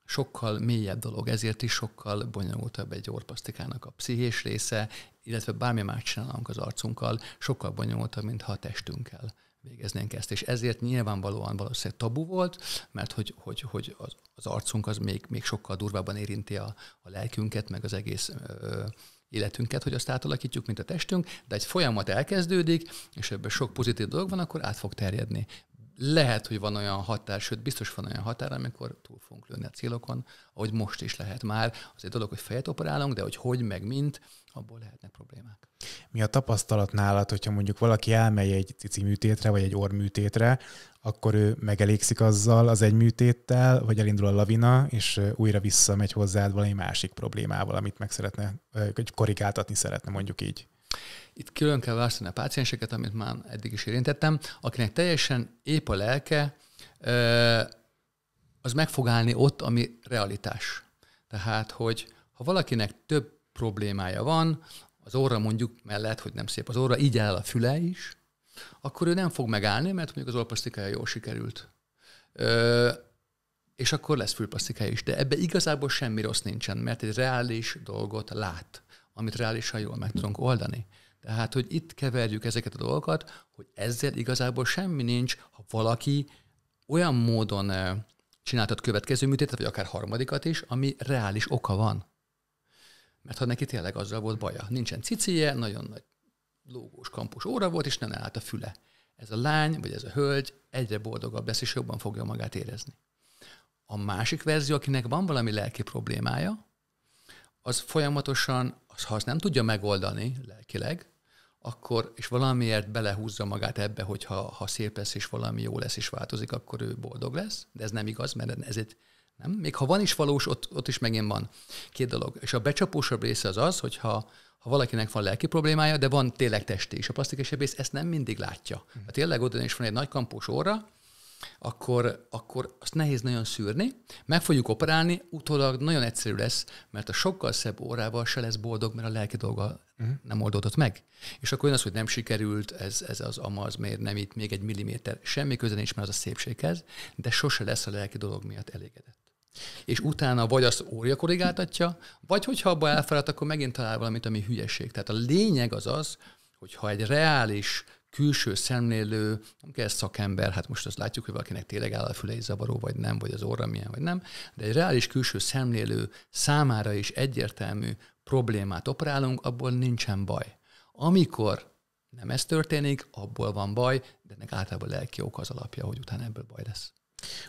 sokkal mélyebb dolog, ezért is sokkal bonyolultabb egy orpasztikának a pszichés része, illetve bármi más csinálunk az arcunkkal, sokkal bonyolultabb, mint ha a testünkkel végeznénk ezt. És ezért nyilvánvalóan valószínűleg tabu volt, mert hogy, hogy, hogy az, az arcunk az még, még sokkal durvábban érinti a, a lelkünket, meg az egész ö, életünket, hogy azt átalakítjuk, mint a testünk, de egy folyamat elkezdődik, és ebben sok pozitív dolog van, akkor át fog terjedni lehet, hogy van olyan határ, sőt, biztos van olyan határ, amikor túl fogunk lőni a célokon, ahogy most is lehet már. Az egy dolog, hogy fejet operálunk, de hogy hogy, meg mint, abból lehetnek problémák. Mi a tapasztalat nálad, hogyha mondjuk valaki elmegy egy cici műtétre vagy egy orrműtétre, akkor ő megelégszik azzal az egy műtéttel, vagy elindul a lavina, és újra visszamegy hozzád valami másik problémával, amit meg szeretne, korrigáltatni szeretne mondjuk így. Itt külön kell választani a pácienseket, amit már eddig is érintettem, akinek teljesen épp a lelke, az meg fog állni ott, ami realitás. Tehát, hogy ha valakinek több problémája van, az óra mondjuk mellett, hogy nem szép az óra így áll a füle is, akkor ő nem fog megállni, mert mondjuk az orplasztikája jól sikerült. Ö, és akkor lesz fülpasztikája is. De ebbe igazából semmi rossz nincsen, mert egy reális dolgot lát, amit reálisan jól meg tudunk oldani. Tehát, hogy itt keverjük ezeket a dolgokat, hogy ezzel igazából semmi nincs, ha valaki olyan módon eh, csináltat következő műtétet, vagy akár harmadikat is, ami reális oka van. Mert ha neki tényleg azzal volt baja, nincsen cicije, nagyon nagy lógós, kampus óra volt, és nem állt a füle. Ez a lány, vagy ez a hölgy egyre boldogabb lesz, és jobban fogja magát érezni. A másik verzió, akinek van valami lelki problémája, az folyamatosan, az, ha azt nem tudja megoldani lelkileg, akkor, és valamiért belehúzza magát ebbe, hogy ha, ha szép lesz, és valami jó lesz, és változik, akkor ő boldog lesz. De ez nem igaz, mert ezért nem? Még ha van is valós, ott, ott is megint van. Két dolog. És a becsapósabb része az az, hogy ha, ha valakinek van lelki problémája, de van tényleg testi is. A plastikai sebész ezt nem mindig látja. Hm. Hát tényleg oda is van egy nagy kampós óra, akkor, akkor azt nehéz nagyon szűrni, meg fogjuk operálni, utólag nagyon egyszerű lesz, mert a sokkal szebb órával se lesz boldog, mert a lelki dolga uh-huh. nem oldódott meg. És akkor jön az, hogy nem sikerült, ez, ez az amaz, miért nem itt még egy milliméter, semmi köze nincs, mert az a szépséghez, de sose lesz a lelki dolog miatt elégedett. És utána vagy azt órja korrigáltatja, vagy hogyha abba elfáradt, akkor megint talál valamit, ami hülyeség. Tehát a lényeg az az, hogy ha egy reális külső szemlélő, nem kell szakember, hát most azt látjuk, hogy valakinek tényleg áll a fülei zavaró, vagy nem, vagy az orra milyen, vagy nem, de egy reális külső szemlélő számára is egyértelmű problémát operálunk, abból nincsen baj. Amikor nem ez történik, abból van baj, de ennek általában lelki ok az alapja, hogy utána ebből baj lesz.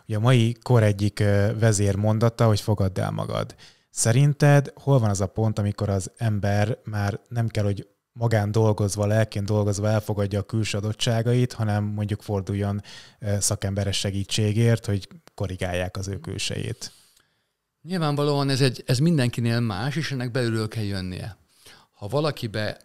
Ugye a mai kor egyik vezér mondatta, hogy fogadd el magad. Szerinted hol van az a pont, amikor az ember már nem kell, hogy magán dolgozva, lelként dolgozva elfogadja a külső adottságait, hanem mondjuk forduljon szakemberes segítségért, hogy korrigálják az ő külsejét. Nyilvánvalóan ez, egy, ez mindenkinél más, és ennek belülről kell jönnie. Ha valakibe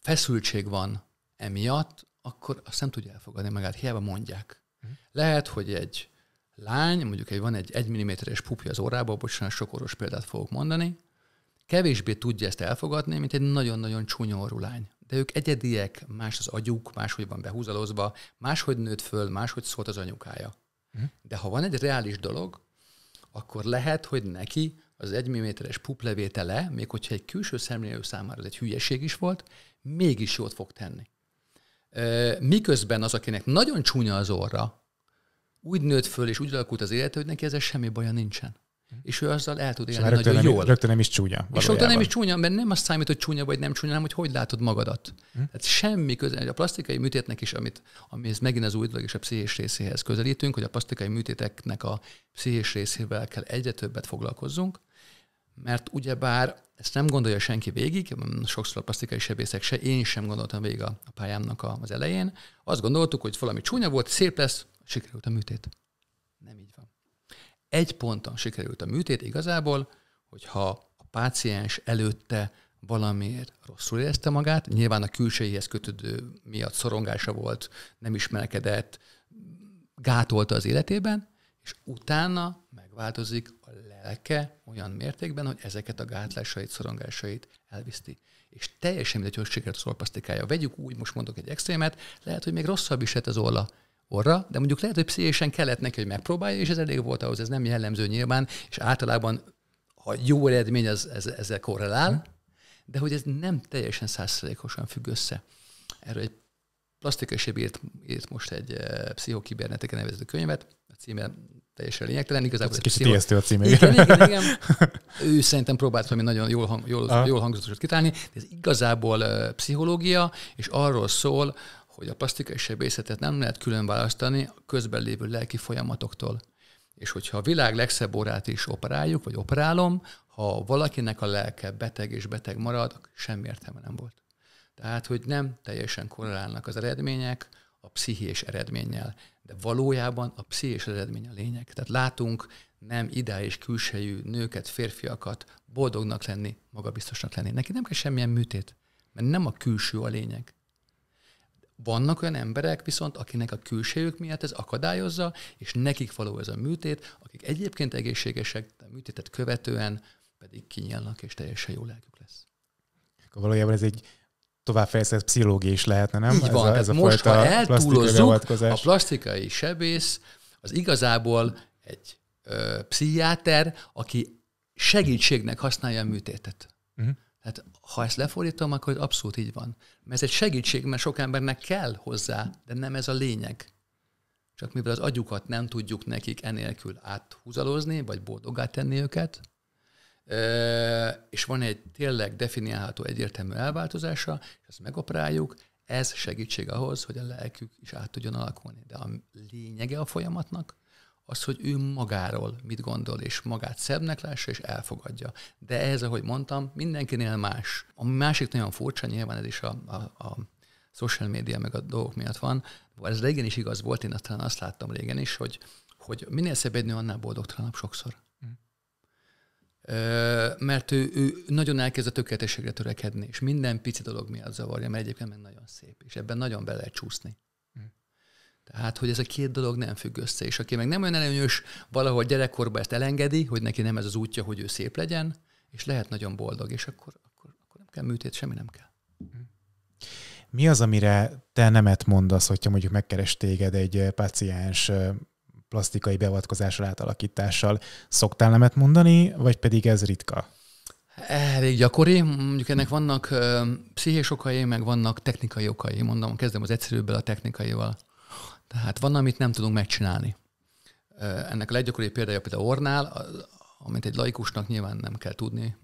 feszültség van emiatt, akkor azt nem tudja elfogadni magát, hiába mondják. Mhm. Lehet, hogy egy lány, mondjuk egy, van egy 1 mm-es pupja az orrába, bocsánat, sok orvos példát fogok mondani, kevésbé tudja ezt elfogadni, mint egy nagyon-nagyon csúnya orulány. De ők egyediek, más az agyuk, máshogy van behúzalozva, máshogy nőtt föl, máshogy szólt az anyukája. Mhm. De ha van egy reális dolog, akkor lehet, hogy neki az egymiméteres puplevétele, még hogyha egy külső szemlélő számára ez egy hülyeség is volt, mégis jót fog tenni. Miközben az, akinek nagyon csúnya az orra, úgy nőtt föl és úgy alakult az élete, hogy neki ezzel semmi baja nincsen és ő azzal el tud élni nagyon nem, jól. Rögtön nem is csúnya. Valójában. És rögtön nem is csúnya, mert nem azt számít, hogy csúnya vagy nem csúnya, hanem hogy hogy látod magadat. Hm? Tehát semmi közel, a plastikai műtétnek is, amit, amihez megint az újdlag és a pszichés részéhez közelítünk, hogy a plastikai műtéteknek a pszichés részével kell egyre többet foglalkozzunk, mert ugyebár ezt nem gondolja senki végig, sokszor a plastikai sebészek se, én sem gondoltam végig a, a pályámnak az elején. Azt gondoltuk, hogy valami csúnya volt, szép lesz, sikerült a műtét egy ponton sikerült a műtét igazából, hogyha a páciens előtte valamiért rosszul érezte magát, nyilván a külsejéhez kötődő miatt szorongása volt, nem ismerkedett, gátolta az életében, és utána megváltozik a lelke olyan mértékben, hogy ezeket a gátlásait, szorongásait elviszti. És teljesen mindegy, hogy sikerült az orpasztikája. Vegyük úgy, most mondok egy extrémet, lehet, hogy még rosszabb is lett az olla, orra, de mondjuk lehet, hogy pszichésen kellett neki, hogy megpróbálja, és ez elég volt ahhoz, ez nem jellemző nyilván, és általában a jó eredmény az, ez, ezzel korrelál, de hogy ez nem teljesen százszerékosan függ össze. Erről egy plastikusabb írt, írt most egy uh, eh, pszichokibernetike nevezett könyvet, a címe teljesen lényegtelen. Igazából ez kicsit pszicho... a címe Igen, igen, igen. ő szerintem próbált valami nagyon jól, hang, jól, jól hangzatosat kitálni, de ez igazából uh, pszichológia, és arról szól, hogy a plastikai sebészetet nem lehet külön választani a közben lévő lelki folyamatoktól. És hogyha a világ legszebb órát is operáljuk, vagy operálom, ha valakinek a lelke beteg és beteg marad, semmi értelme nem volt. Tehát, hogy nem teljesen korrelálnak az eredmények a pszichés eredménnyel, de valójában a pszichés eredmény a lényeg. Tehát látunk nem ideális külsejű nőket, férfiakat boldognak lenni, magabiztosnak lenni. Neki nem kell semmilyen műtét, mert nem a külső a lényeg, vannak olyan emberek viszont, akinek a külsejük miatt ez akadályozza, és nekik való ez a műtét, akik egyébként egészségesek, de a műtétet követően pedig kinyílnak, és teljesen jó lelkük lesz. Akkor valójában ez egy továbbfejlesztett pszichológia is lehetne, nem? Így ez van, a, ez a most, ha eltúlozzuk, a plastikai sebész az igazából egy ö, pszichiáter, aki segítségnek használja a műtétet. Uh-huh. Tehát ha ezt lefordítom, akkor abszolút így van. Mert ez egy segítség, mert sok embernek kell hozzá, de nem ez a lényeg. Csak mivel az agyukat nem tudjuk nekik enélkül áthúzalozni, vagy boldogá tenni őket, és van egy tényleg definiálható egyértelmű elváltozása, és ezt megoperáljuk, ez segítség ahhoz, hogy a lelkük is át tudjon alakulni. De a lényege a folyamatnak az, hogy ő magáról mit gondol, és magát szebbnek lássa, és elfogadja. De ez, ahogy mondtam, mindenkinél más. A másik nagyon furcsa, nyilván ez is a, a, a social média meg a dolgok miatt van, ez régen is igaz volt, én aztán azt láttam régen is, hogy, hogy minél szebb egy nő, annál boldogtalanabb sokszor. Mm. mert ő, ő nagyon elkezd a tökéletességre törekedni, és minden pici dolog miatt zavarja, mert egyébként meg nagyon szép, és ebben nagyon bele lehet csúszni. Tehát, hogy ez a két dolog nem függ össze, és aki meg nem olyan előnyös, valahol gyerekkorban ezt elengedi, hogy neki nem ez az útja, hogy ő szép legyen, és lehet nagyon boldog, és akkor, akkor, akkor nem kell műtét, semmi nem kell. Mi az, amire te nemet mondasz, hogyha mondjuk megkeres téged egy paciens plastikai beavatkozással, átalakítással? Szoktál nemet mondani, vagy pedig ez ritka? Elég gyakori, mondjuk ennek vannak pszichés okai, meg vannak technikai okai, mondom, kezdem az egyszerűbbel a technikaival. Tehát van, amit nem tudunk megcsinálni. Ennek a leggyakoribb példája például Ornál, amit egy laikusnak nyilván nem kell tudni,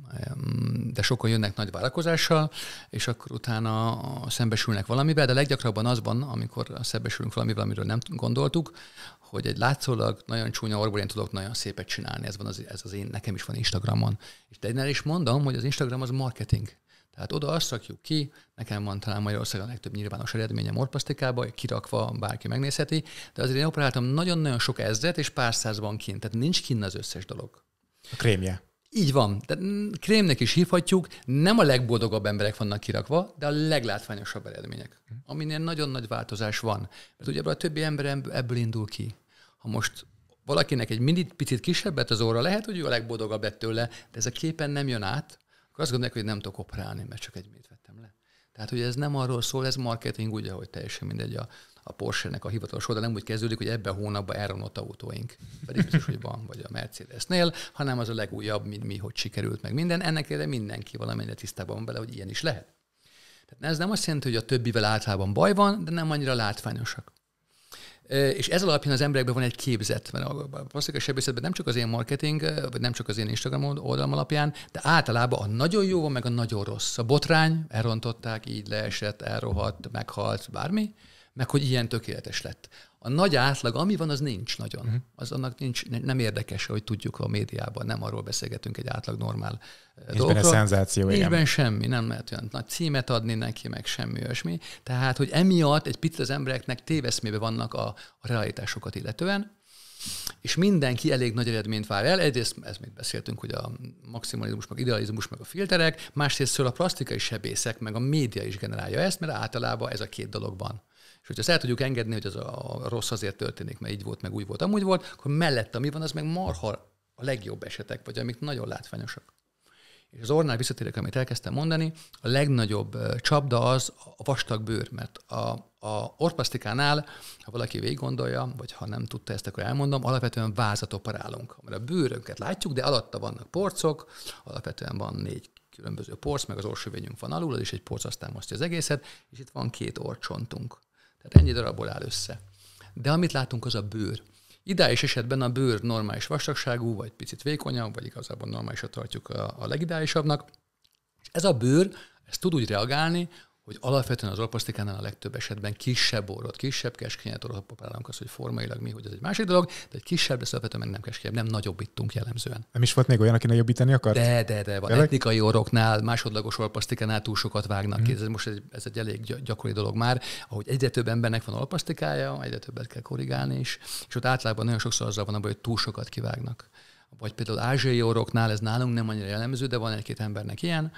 de sokan jönnek nagy várakozással, és akkor utána szembesülnek valamivel, de leggyakrabban az van, amikor szembesülünk valamivel, amiről nem gondoltuk, hogy egy látszólag nagyon csúnya orból én tudok nagyon szépet csinálni. Ez, van az, ez az én, nekem is van Instagramon. És de én is mondom, hogy az Instagram az marketing. Tehát oda azt rakjuk ki, nekem van talán Magyarországon a legtöbb nyilvános eredménye morpasztikába, kirakva bárki megnézheti, de azért én operáltam nagyon-nagyon sok ezret, és pár száz van kint, tehát nincs kint az összes dolog. A krémje. Így van. Tehát krémnek is hívhatjuk, nem a legboldogabb emberek vannak kirakva, de a leglátványosabb eredmények, aminél nagyon nagy változás van. Mert ugye a többi ember ebből indul ki. Ha most valakinek egy mindig picit kisebbet az óra, lehet, hogy ő a legboldogabb ettől le, de ez a képen nem jön át, akkor azt gondolják, hogy nem tudok operálni, mert csak egy mét vettem le. Tehát, hogy ez nem arról szól, ez marketing, ugye, hogy teljesen mindegy a, a Porsche-nek a hivatalos oldal nem úgy kezdődik, hogy ebben a hónapban elromlott autóink. Pedig biztos, hogy van, vagy a Mercedesnél, hanem az a legújabb, mint mi, hogy sikerült meg minden. Ennek érde mindenki valamennyire tisztában van bele, hogy ilyen is lehet. Tehát ez nem azt jelenti, hogy a többivel általában baj van, de nem annyira látványosak. És ez alapján az emberekben van egy képzet, mert a plastikai sebészetben nem csak az én marketing, vagy nem csak az én Instagram oldalam alapján, de általában a nagyon jó van, meg a nagyon rossz. A botrány, elrontották, így leesett, elrohadt, meghalt, bármi, meg hogy ilyen tökéletes lett. A nagy átlag, ami van, az nincs nagyon. Uh-huh. Az annak nincs, nem érdekes, hogy tudjuk a médiában, nem arról beszélgetünk egy átlag normál eh, nincs dolgokról. Benne szenzáció, nincs igen. benne semmi, nem lehet olyan nagy címet adni neki, meg semmi olyasmi. Tehát, hogy emiatt egy picit az embereknek téveszmébe vannak a, a realitásokat illetően, és mindenki elég nagy eredményt vár el. Egyrészt, ez mit beszéltünk, hogy a maximalizmus, meg idealizmus, meg a filterek, másrészt a plastikai sebészek, meg a média is generálja ezt, mert általában ez a két dolog van. És hogyha ezt el tudjuk engedni, hogy az a rossz azért történik, mert így volt, meg úgy volt, amúgy volt, akkor mellette mi van, az meg marha a legjobb esetek, vagy amik nagyon látványosak. És az ornál visszatérek, amit elkezdtem mondani, a legnagyobb csapda az a vastag bőr, mert a, a orpasztikánál, ha valaki végig gondolja, vagy ha nem tudta ezt, akkor elmondom, alapvetően vázat operálunk. Mert a bőrönket látjuk, de alatta vannak porcok, alapvetően van négy különböző porc, meg az orsövényünk van alul, és egy porc aztán mostja az egészet, és itt van két orcsontunk. Tehát ennyi darabból áll össze. De amit látunk, az a bőr. Ideális esetben a bőr normális vastagságú, vagy picit vékonyabb, vagy igazából normálisat tartjuk a, a És Ez a bőr, ez tud úgy reagálni, hogy alapvetően az orpasztikánál a legtöbb esetben kisebb orrot, kisebb keskenyet orropapálunk az, hogy formailag mi, hogy ez egy másik dolog, de egy kisebb, de alapvetően meg nem keskenyebb, nem nagyobbítunk jellemzően. Nem is volt még olyan, aki nagyobbítani akar? De, de, de, van. Tényleg? Etnikai oroknál, másodlagos orpasztikánál túl sokat vágnak mm. ki. Mhm. Ez most egy, ez egy elég gyakori dolog már, ahogy egyre több embernek van orpasztikája, egyre többet kell korrigálni is, és ott általában nagyon sokszor azzal van abban, hogy túl sokat kivágnak. Vagy például ázsiai oroknál, ez nálunk nem annyira jellemző, de van egy-két embernek ilyen,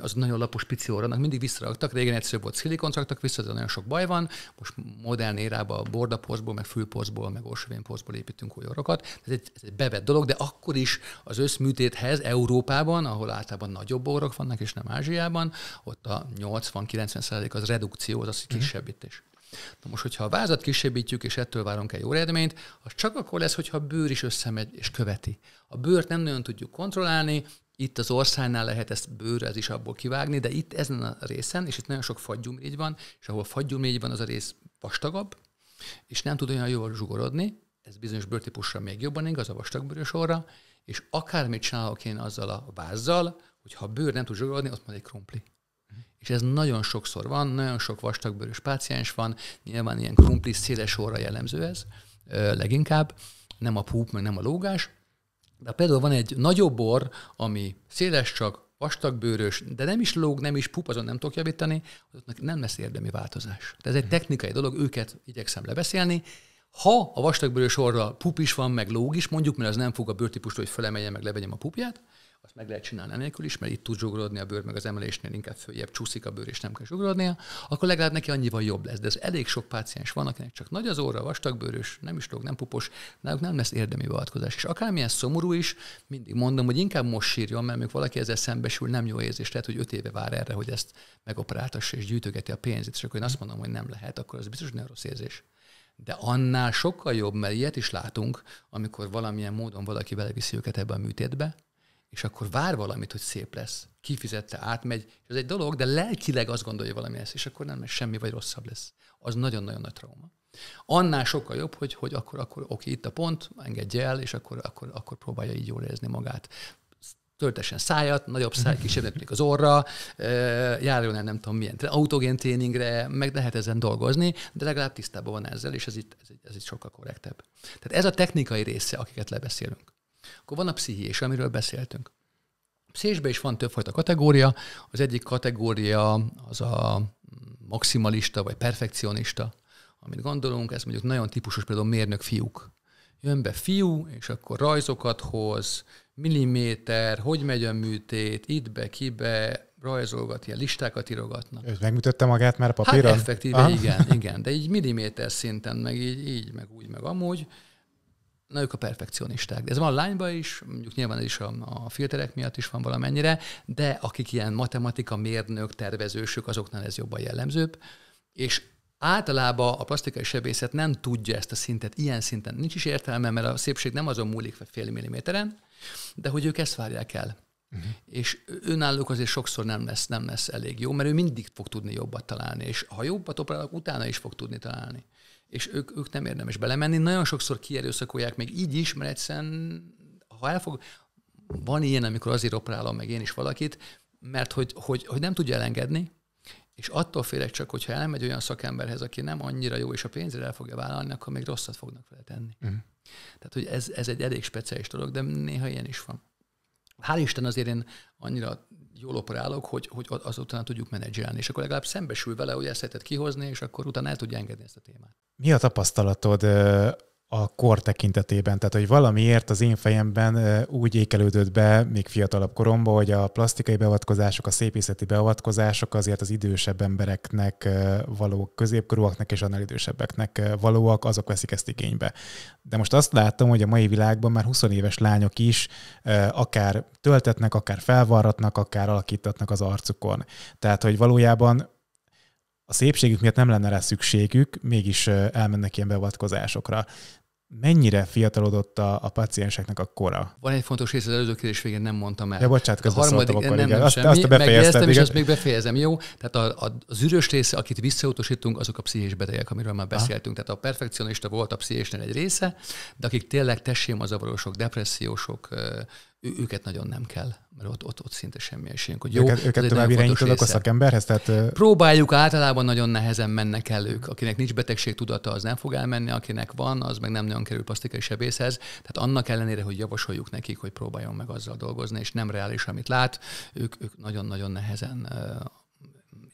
az nagyon lapos pici órának mindig visszaraktak. Régen egyszerűbb volt szilikont raktak vissza, de nagyon sok baj van. Most modern érában bordaporzból, meg fülporzból, meg orsovényporzból építünk új orrokat. Ez egy, ez egy bevett dolog, de akkor is az összműtéthez Európában, ahol általában nagyobb orrok vannak, és nem Ázsiában, ott a 80-90 az redukció, az az mhm. kisebbítés. Na most, hogyha a vázat kisebbítjük, és ettől várunk egy jó eredményt, az csak akkor lesz, hogyha a bőr is összemegy és követi. A bőrt nem nagyon tudjuk kontrollálni, itt az országnál lehet ezt bőr, ez is abból kivágni, de itt ezen a részen, és itt nagyon sok fagyumrigy van, és ahol fagyumrigy van, az a rész vastagabb, és nem tud olyan jól zsugorodni, ez bizonyos bőrtípusra még jobban igaz, a vastagbőrös orra, és akármit csinálok én azzal a vázzal, hogyha a bőr nem tud zsugorodni, ott van egy krumpli. És ez nagyon sokszor van, nagyon sok vastagbőrös páciens van, nyilván ilyen krumpli széles orra jellemző ez, leginkább, nem a púp, meg nem a lógás, de például van egy nagyobb bor, ami széles csak, vastagbőrös, de nem is lóg, nem is pup, azon nem tudok javítani, azoknak nem lesz érdemi változás. De ez egy mhm. technikai dolog, őket igyekszem lebeszélni. Ha a vastagbőrös orra pup is van, meg lóg is, mondjuk, mert az nem fog a bőrtípustól, hogy felemeljem, meg levegyem a pupját, azt meg lehet csinálni nélkül is, mert itt tud zsugorodni a bőr, meg az emelésnél inkább följebb csúszik a bőr, és nem kell zsugorodnia, akkor legalább neki annyival jobb lesz. De ez elég sok páciens van, akinek csak nagy az vastag vastagbőrös, nem is lóg, nem pupos, náluk nem lesz érdemi beavatkozás. És akármilyen szomorú is, mindig mondom, hogy inkább most sírjon, mert még valaki ezzel szembesül, nem jó érzés, lehet, hogy öt éve vár erre, hogy ezt megoperáltassa és gyűjtögeti a pénzét, és akkor én azt mondom, hogy nem lehet, akkor az biztos, hogy nem rossz érzés de annál sokkal jobb, mert ilyet is látunk, amikor valamilyen módon valaki beleviszi őket ebbe a műtétbe, és akkor vár valamit, hogy szép lesz. Kifizette, átmegy, és ez egy dolog, de lelkileg azt gondolja, hogy valami lesz, és akkor nem mert semmi, vagy rosszabb lesz. Az nagyon-nagyon nagy trauma. Annál sokkal jobb, hogy, hogy akkor, akkor oké, itt a pont, engedje el, és akkor, akkor, akkor próbálja így jól érezni magát. Töltesen szájat, nagyobb száj, kisebbnek az orra, járjon el nem tudom milyen autogén tréningre, meg lehet ezen dolgozni, de legalább tisztában van ezzel, és ez itt, ez, itt, ez itt sokkal korrektebb. Tehát ez a technikai része, akiket lebeszélünk. Akkor van a pszichés, amiről beszéltünk. A pszichésben is van többfajta kategória. Az egyik kategória az a maximalista vagy perfekcionista, amit gondolunk, ez mondjuk nagyon típusos például mérnök fiúk. Jön be fiú, és akkor rajzokat hoz, milliméter, hogy megy a műtét, itt be, be, rajzolgat, ilyen listákat írogatnak. Ő megmutatta magát már hát papíron? Hát effektíve, Aha. igen, igen, de így milliméter szinten, meg így, így, meg úgy, meg amúgy, na ők a perfekcionisták. De ez van a lányban is, mondjuk nyilván ez is a, a filterek miatt is van valamennyire, de akik ilyen matematika mérnök, tervezősök, azoknál ez jobban jellemzőbb. És általában a plastikai sebészet nem tudja ezt a szintet, ilyen szinten nincs is értelme, mert a szépség nem azon múlik fél milliméteren, de hogy ők ezt várják el. Uh-huh. És önállók azért sokszor nem lesz, nem lesz elég jó, mert ő mindig fog tudni jobbat találni, és ha jobbat operálok, utána is fog tudni találni és ők, ők nem érdemes belemenni. Nagyon sokszor kierőszakolják még így is, mert egyszerűen, ha elfog, van ilyen, amikor azért operálom meg én is valakit, mert hogy, hogy, hogy nem tudja elengedni, és attól félek csak, hogyha elmegy olyan szakemberhez, aki nem annyira jó, és a pénzre el fogja vállalni, akkor még rosszat fognak vele tenni. Uh-huh. Tehát, hogy ez, ez egy elég speciális dolog, de néha ilyen is van. Hál' Isten azért én annyira jól operálok, hogy, hogy azután tudjuk menedzselni. És akkor legalább szembesül vele, hogy ezt lehetett kihozni, és akkor utána el tudja engedni ezt a témát. Mi a tapasztalatod a kor tekintetében. Tehát, hogy valamiért az én fejemben úgy ékelődött be még fiatalabb koromban, hogy a plastikai beavatkozások, a szépészeti beavatkozások azért az idősebb embereknek való, középkorúaknak és annál idősebbeknek valóak, azok veszik ezt igénybe. De most azt láttam, hogy a mai világban már 20 éves lányok is akár töltetnek, akár felvarratnak, akár alakítatnak az arcukon. Tehát, hogy valójában a szépségük miatt nem lenne rá szükségük, mégis elmennek ilyen beavatkozásokra mennyire fiatalodott a, a pacienseknek a kora? Van egy fontos rész, az előző kérdés végén nem mondtam el. Ja, bocsánat, a harmadik, akkor, nem, nem, igen. Azt, semmi, azt befejeztem, és azt még befejezem, jó? Tehát a, a, az ürös része, akit visszautasítunk, azok a pszichés betegek, amiről már beszéltünk. Ha. Tehát a perfekcionista volt a pszichésnél egy része, de akik tényleg zavarosok, depressziósok, őket nagyon nem kell, mert ott, ott, ott szinte semmi esélyünk. Hogy jó, őket, őket tovább irányítod a szakemberhez? Tehát... Próbáljuk, általában nagyon nehezen mennek el ők. Akinek nincs betegség tudata, az nem fog elmenni, akinek van, az meg nem nagyon kerül plasztikai sebészhez. Tehát annak ellenére, hogy javasoljuk nekik, hogy próbáljon meg azzal dolgozni, és nem reális, amit lát, ők, ők nagyon-nagyon nehezen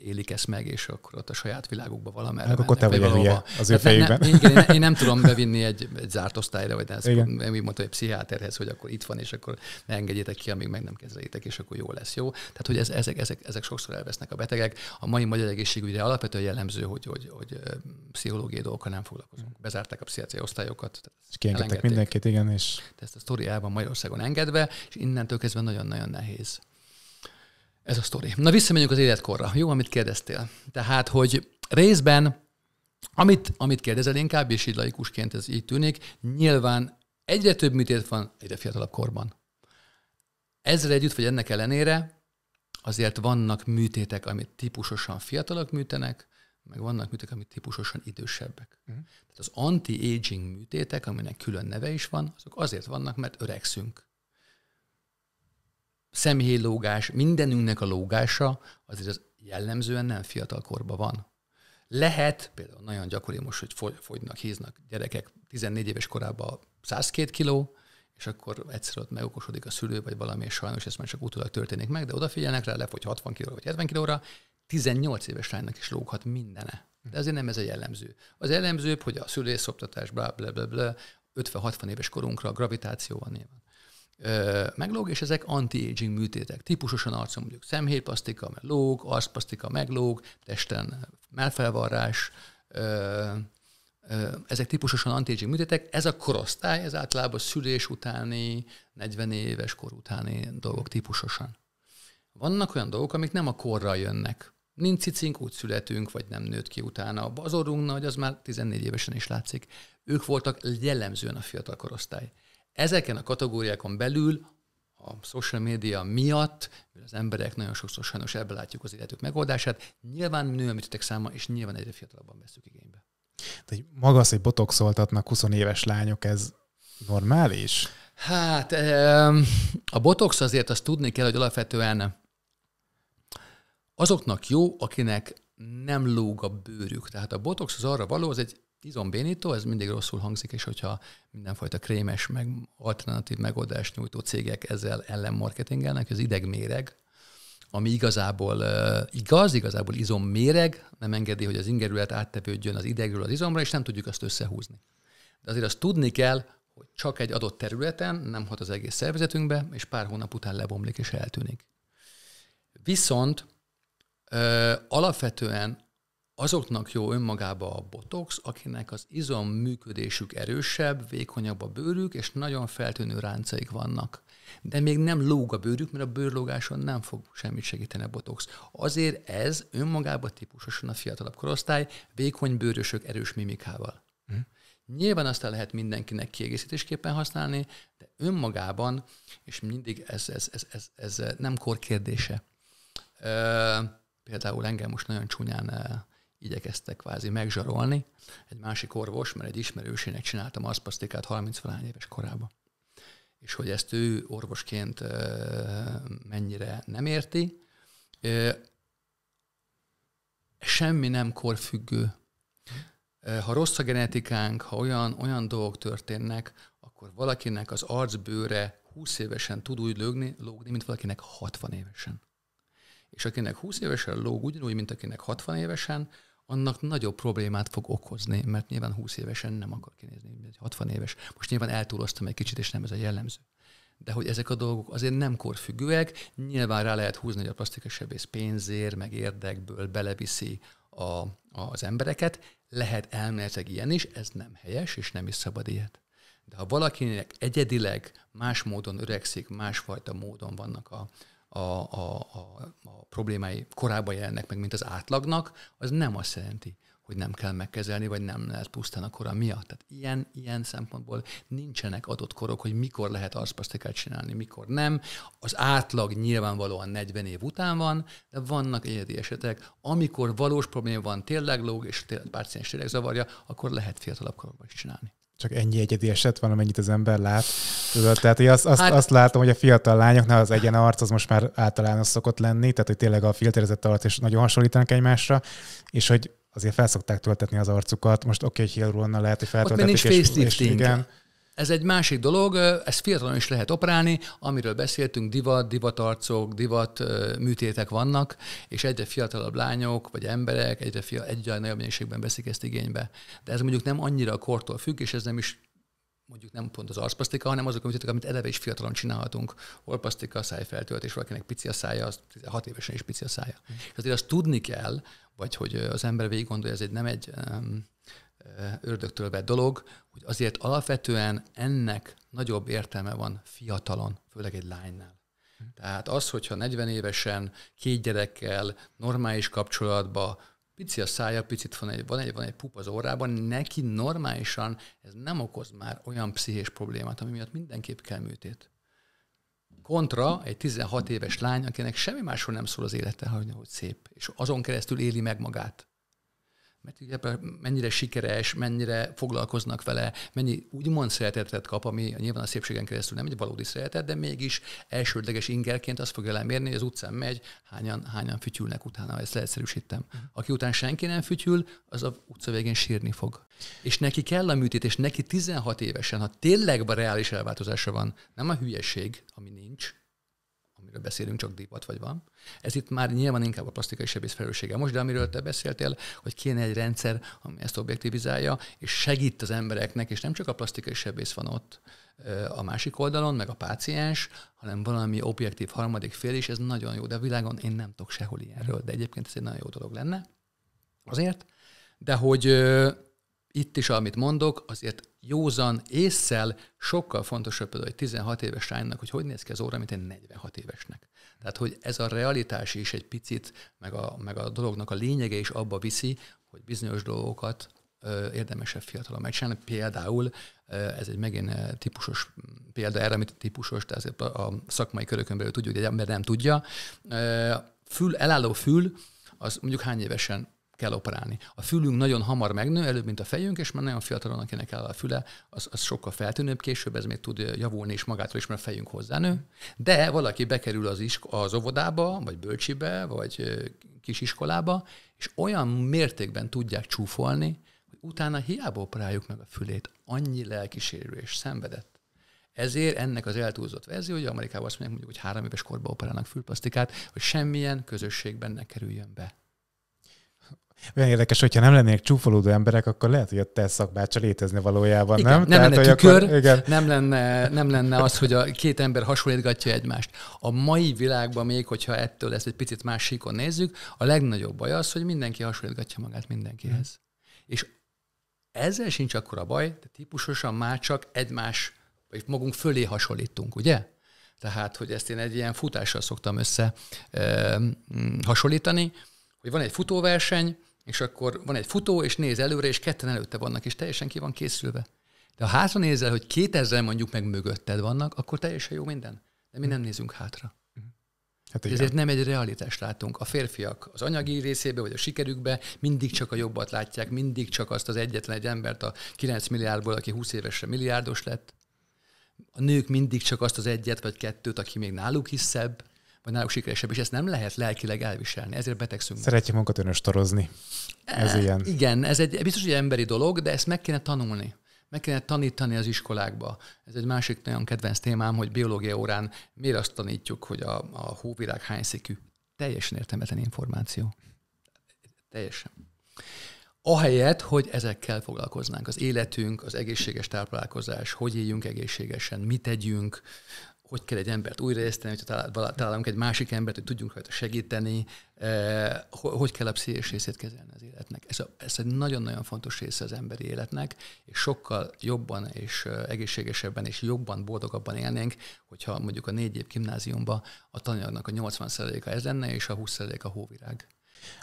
élik ezt meg, és akkor ott a saját világukba valamerre hát Akkor te vagy valahova. az ő hát Ne, igen, én, én nem tudom bevinni egy, egy zárt osztályra, vagy ez, úgy mondta hogy pszichiáterhez, hogy akkor itt van, és akkor ne engedjétek ki, amíg meg nem kezelitek, és akkor jó lesz, jó? Tehát, hogy ez, ezek, ezek, ezek sokszor elvesznek a betegek. A mai magyar egészségügyre alapvetően jellemző, hogy, hogy, hogy pszichológiai dolgokkal nem foglalkozunk. Mm. Bezárták a pszichiátriai osztályokat. És kiengedtek mindenkit, igen. És... De ezt a sztori el van Magyarországon engedve, és innentől kezdve nagyon-nagyon nehéz ez a sztori. Na visszamegyünk az életkorra. Jó, amit kérdeztél. Tehát, hogy részben, amit, amit kérdezel inkább, és így laikusként ez így tűnik, nyilván egyre több műtét van egyre fiatalabb korban. Ezzel együtt, vagy ennek ellenére, azért vannak műtétek, amit típusosan fiatalok műtenek, meg vannak műtétek, amit típusosan idősebbek. Uh-huh. Tehát az anti-aging műtétek, aminek külön neve is van, azok azért vannak, mert öregszünk személylógás, mindenünknek a lógása azért az jellemzően nem fiatal korban van. Lehet, például nagyon gyakori most, hogy fogynak, híznak gyerekek 14 éves korában 102 kiló, és akkor egyszer ott megokosodik a szülő, vagy valami, és sajnos ez már csak utólag történik meg, de odafigyelnek rá, lefogy 60 kilóra vagy 70 kilóra, 18 éves lánynak is lóghat mindene. De azért nem ez a jellemző. Az jellemzőbb, hogy a szülészoktatás, bla, bla, bla, bla 50-60 éves korunkra a gravitáció van nyilván meglóg, és ezek anti-aging műtétek. Típusosan arcon mondjuk szemhéjplasztika, lóg, arcpasztika, meglóg, testen melfelvarrás, ezek típusosan anti-aging műtétek. Ez a korosztály, ez általában szülés utáni, 40 éves kor utáni dolgok típusosan. Vannak olyan dolgok, amik nem a korra jönnek. Nincs cicink, úgy születünk, vagy nem nőtt ki utána. Az bazorunk nagy, az már 14 évesen is látszik. Ők voltak jellemzően a fiatal korosztály. Ezeken a kategóriákon belül a social média miatt, az emberek nagyon sokszor sajnos ebbe látjuk az életük megoldását, nyilván nő a műtétek száma, és nyilván egyre fiatalabban veszük igénybe. De egy maga az, hogy botoxoltatnak 20 éves lányok, ez normális? Hát a botox azért azt tudni kell, hogy alapvetően azoknak jó, akinek nem lóg a bőrük. Tehát a botox az arra való, az egy Izombénító, ez mindig rosszul hangzik, és hogyha mindenfajta krémes, meg alternatív megoldást nyújtó cégek ezzel ellen marketingelnek, az idegméreg, ami igazából igaz, igazából izomméreg, nem engedi, hogy az ingerület áttevődjön az idegről az izomra, és nem tudjuk azt összehúzni. De azért azt tudni kell, hogy csak egy adott területen nem hat az egész szervezetünkbe, és pár hónap után lebomlik és eltűnik. Viszont ö, alapvetően Azoknak jó önmagába a botox, akinek az izom működésük erősebb, vékonyabb a bőrük, és nagyon feltűnő ráncaik vannak. De még nem lóg a bőrük, mert a bőrlógáson nem fog semmit segíteni a botox. Azért ez önmagában típusosan a fiatalabb korosztály vékony bőrösök erős mimikával. Hm. Nyilván azt lehet mindenkinek kiegészítésképpen használni, de önmagában, és mindig ez, ez, ez, ez, ez nem kor kérdése. Ö, például engem most nagyon csúnyán igyekeztek kvázi megzsarolni. Egy másik orvos, mert egy ismerősének csináltam arszplasztikát 30 valány éves korában. És hogy ezt ő orvosként mennyire nem érti, semmi nem korfüggő. Ha rossz a genetikánk, ha olyan, olyan dolgok történnek, akkor valakinek az arcbőre 20 évesen tud úgy lógni, lógni, mint valakinek 60 évesen. És akinek 20 évesen lóg ugyanúgy, mint akinek 60 évesen, annak nagyobb problémát fog okozni, mert nyilván 20 évesen nem akar kinézni, mint egy 60 éves. Most nyilván eltúloztam egy kicsit, és nem ez a jellemző. De hogy ezek a dolgok azért nem korfüggőek, nyilván rá lehet húzni, hogy a plastikai sebész pénzért, meg érdekből beleviszi a, az embereket. Lehet elméletek ilyen is, ez nem helyes, és nem is szabad ilyet. De ha valakinek egyedileg más módon öregszik, másfajta módon vannak a, a, a, a, a problémái korábban jelennek meg, mint az átlagnak, az nem azt jelenti, hogy nem kell megkezelni, vagy nem lehet pusztán a kora miatt. Tehát ilyen, ilyen szempontból nincsenek adott korok, hogy mikor lehet arszpasztikát csinálni, mikor nem. Az átlag nyilvánvalóan 40 év után van, de vannak egyedi esetek, amikor valós probléma van, tényleg lóg, és tényleg páciens tényleg zavarja, akkor lehet fiatalabb korokban is csinálni csak ennyi egyedi eset van, amennyit az ember lát. Tudod? Tehát hogy azt, azt, hát... azt látom, hogy a fiatal lányoknál az egyen arc az most már általános szokott lenni, tehát hogy tényleg a filterezett arc is nagyon hasonlítanak egymásra, és hogy azért felszokták töltetni az arcukat. Most oké, okay, hogy lehet, hogy feltöltetik, és, és igen. Ez egy másik dolog, ezt fiatalon is lehet operálni, amiről beszéltünk, divat, divatarcok, divat műtétek vannak, és egyre fiatalabb lányok vagy emberek egyre, fia, egyre nagyobb mennyiségben veszik ezt igénybe. De ez mondjuk nem annyira a kortól függ, és ez nem is mondjuk nem pont az arcplasztika, hanem azok a műtétek, amit eleve is fiatalon csinálhatunk. Orpasztika, szájfeltöltés, valakinek pici a szája, az 16 évesen is pici a szája. Mm. És azért azt tudni kell, vagy hogy az ember végig gondolja, ez egy nem egy um, ördögtől vett dolog, hogy azért alapvetően ennek nagyobb értelme van fiatalon, főleg egy lánynál. Tehát az, hogyha 40 évesen, két gyerekkel, normális kapcsolatba, pici a szája, picit van egy, van egy, van egy pup az órában, neki normálisan ez nem okoz már olyan pszichés problémát, ami miatt mindenképp kell műtét. Kontra egy 16 éves lány, akinek semmi másról nem szól az élete, hogy szép, és azon keresztül éli meg magát mert ugye mennyire sikeres, mennyire foglalkoznak vele, mennyi úgymond szeretetet kap, ami nyilván a szépségen keresztül nem egy valódi szeretet, de mégis elsődleges ingerként azt fogja lemérni, hogy az utcán megy, hányan, hányan fütyülnek utána, ezt leegyszerűsítem. Aki után senki nem fütyül, az a utca végén sírni fog. És neki kell a műtét, és neki 16 évesen, ha tényleg reális elváltozása van, nem a hülyeség, ami nincs, amiről beszélünk, csak divat vagy van. Ez itt már nyilván inkább a plastikai sebész felelőssége most, de amiről te beszéltél, hogy kéne egy rendszer, ami ezt objektivizálja, és segít az embereknek, és nem csak a plastikai sebész van ott a másik oldalon, meg a páciens, hanem valami objektív harmadik fél is, ez nagyon jó, de a világon én nem tudok sehol ilyenről, de egyébként ez egy nagyon jó dolog lenne. Azért, de hogy itt is, amit mondok, azért józan észszel sokkal fontosabb például egy 16 éves lánynak, hogy hogy néz ki az óra, mint egy 46 évesnek. Tehát, hogy ez a realitás is egy picit, meg a, meg a dolognak a lényege is abba viszi, hogy bizonyos dolgokat ö, érdemesebb fiatalon megcsinálni. Például ez egy megint típusos példa erre, amit típusos, de azért a szakmai körökön belül tudjuk, hogy egy ember nem tudja. Fül, elálló fül, az mondjuk hány évesen kell operálni. A fülünk nagyon hamar megnő, előbb, mint a fejünk, és már nagyon fiatalon, akinek áll a füle, az, az sokkal feltűnőbb, később ez még tud javulni és magától is, mert a fejünk hozzánő. De valaki bekerül az, isko- az óvodába, vagy bölcsibe, vagy kisiskolába, és olyan mértékben tudják csúfolni, hogy utána hiába operáljuk meg a fülét, annyi lelkisérülés szenvedett. Ezért ennek az eltúlzott verzió, hogy Amerikában azt mondják, mondjuk, hogy három éves korban operálnak fülplasztikát, hogy semmilyen közösségben ne kerüljön be. Olyan érdekes, hogyha nem lennének csúfolódó emberek, akkor lehet, hogy a te szakbácsa létezne valójában, igen, nem? Nem Tehát, lenne tükör, akkor, igen. Nem, lenne, nem lenne az, hogy a két ember hasonlítgatja egymást. A mai világban még, hogyha ettől ezt egy picit más síkon nézzük, a legnagyobb baj az, hogy mindenki hasonlítgatja magát mindenkihez. Hmm. És ezzel sincs akkora baj, de típusosan már csak egymás, vagy magunk fölé hasonlítunk, ugye? Tehát, hogy ezt én egy ilyen futással szoktam össze ö, hasonlítani, hogy van egy futóverseny, és akkor van egy futó, és néz előre, és ketten előtte vannak, és teljesen ki van készülve. De ha hátra nézel, hogy 2000 mondjuk meg mögötted vannak, akkor teljesen jó minden. De mi nem nézünk hátra. Hát igen. Ezért nem egy realitást látunk. A férfiak az anyagi részébe, vagy a sikerükbe mindig csak a jobbat látják, mindig csak azt az egyetlen egy embert a 9 milliárdból, aki 20 évesre milliárdos lett. A nők mindig csak azt az egyet vagy kettőt, aki még náluk is szebb vagy náluk sikeresebb, és ezt nem lehet lelkileg elviselni, ezért betegszünk. Szeretjük magunkat önös torozni. Ez e, ilyen. Igen, ez egy biztos, hogy emberi dolog, de ezt meg kéne tanulni. Meg kéne tanítani az iskolákba. Ez egy másik nagyon kedvenc témám, hogy biológia órán miért azt tanítjuk, hogy a, a hóvirág hány szikű. Teljesen értelmetlen információ. Teljesen. Ahelyett, hogy ezekkel foglalkoznánk, az életünk, az egészséges táplálkozás, hogy éljünk egészségesen, mit tegyünk, hogy kell egy embert újraéleszteni, hogyha találunk egy másik embert, hogy tudjunk rajta segíteni, eh, hogy kell a pszichés részét kezelni az életnek. Ez, a, ez egy nagyon-nagyon fontos része az emberi életnek, és sokkal jobban és eh, egészségesebben és jobban, boldogabban élnénk, hogyha mondjuk a négy év gimnáziumban a tananyagnak a 80%-a ez lenne, és a 20%-a hóvirág.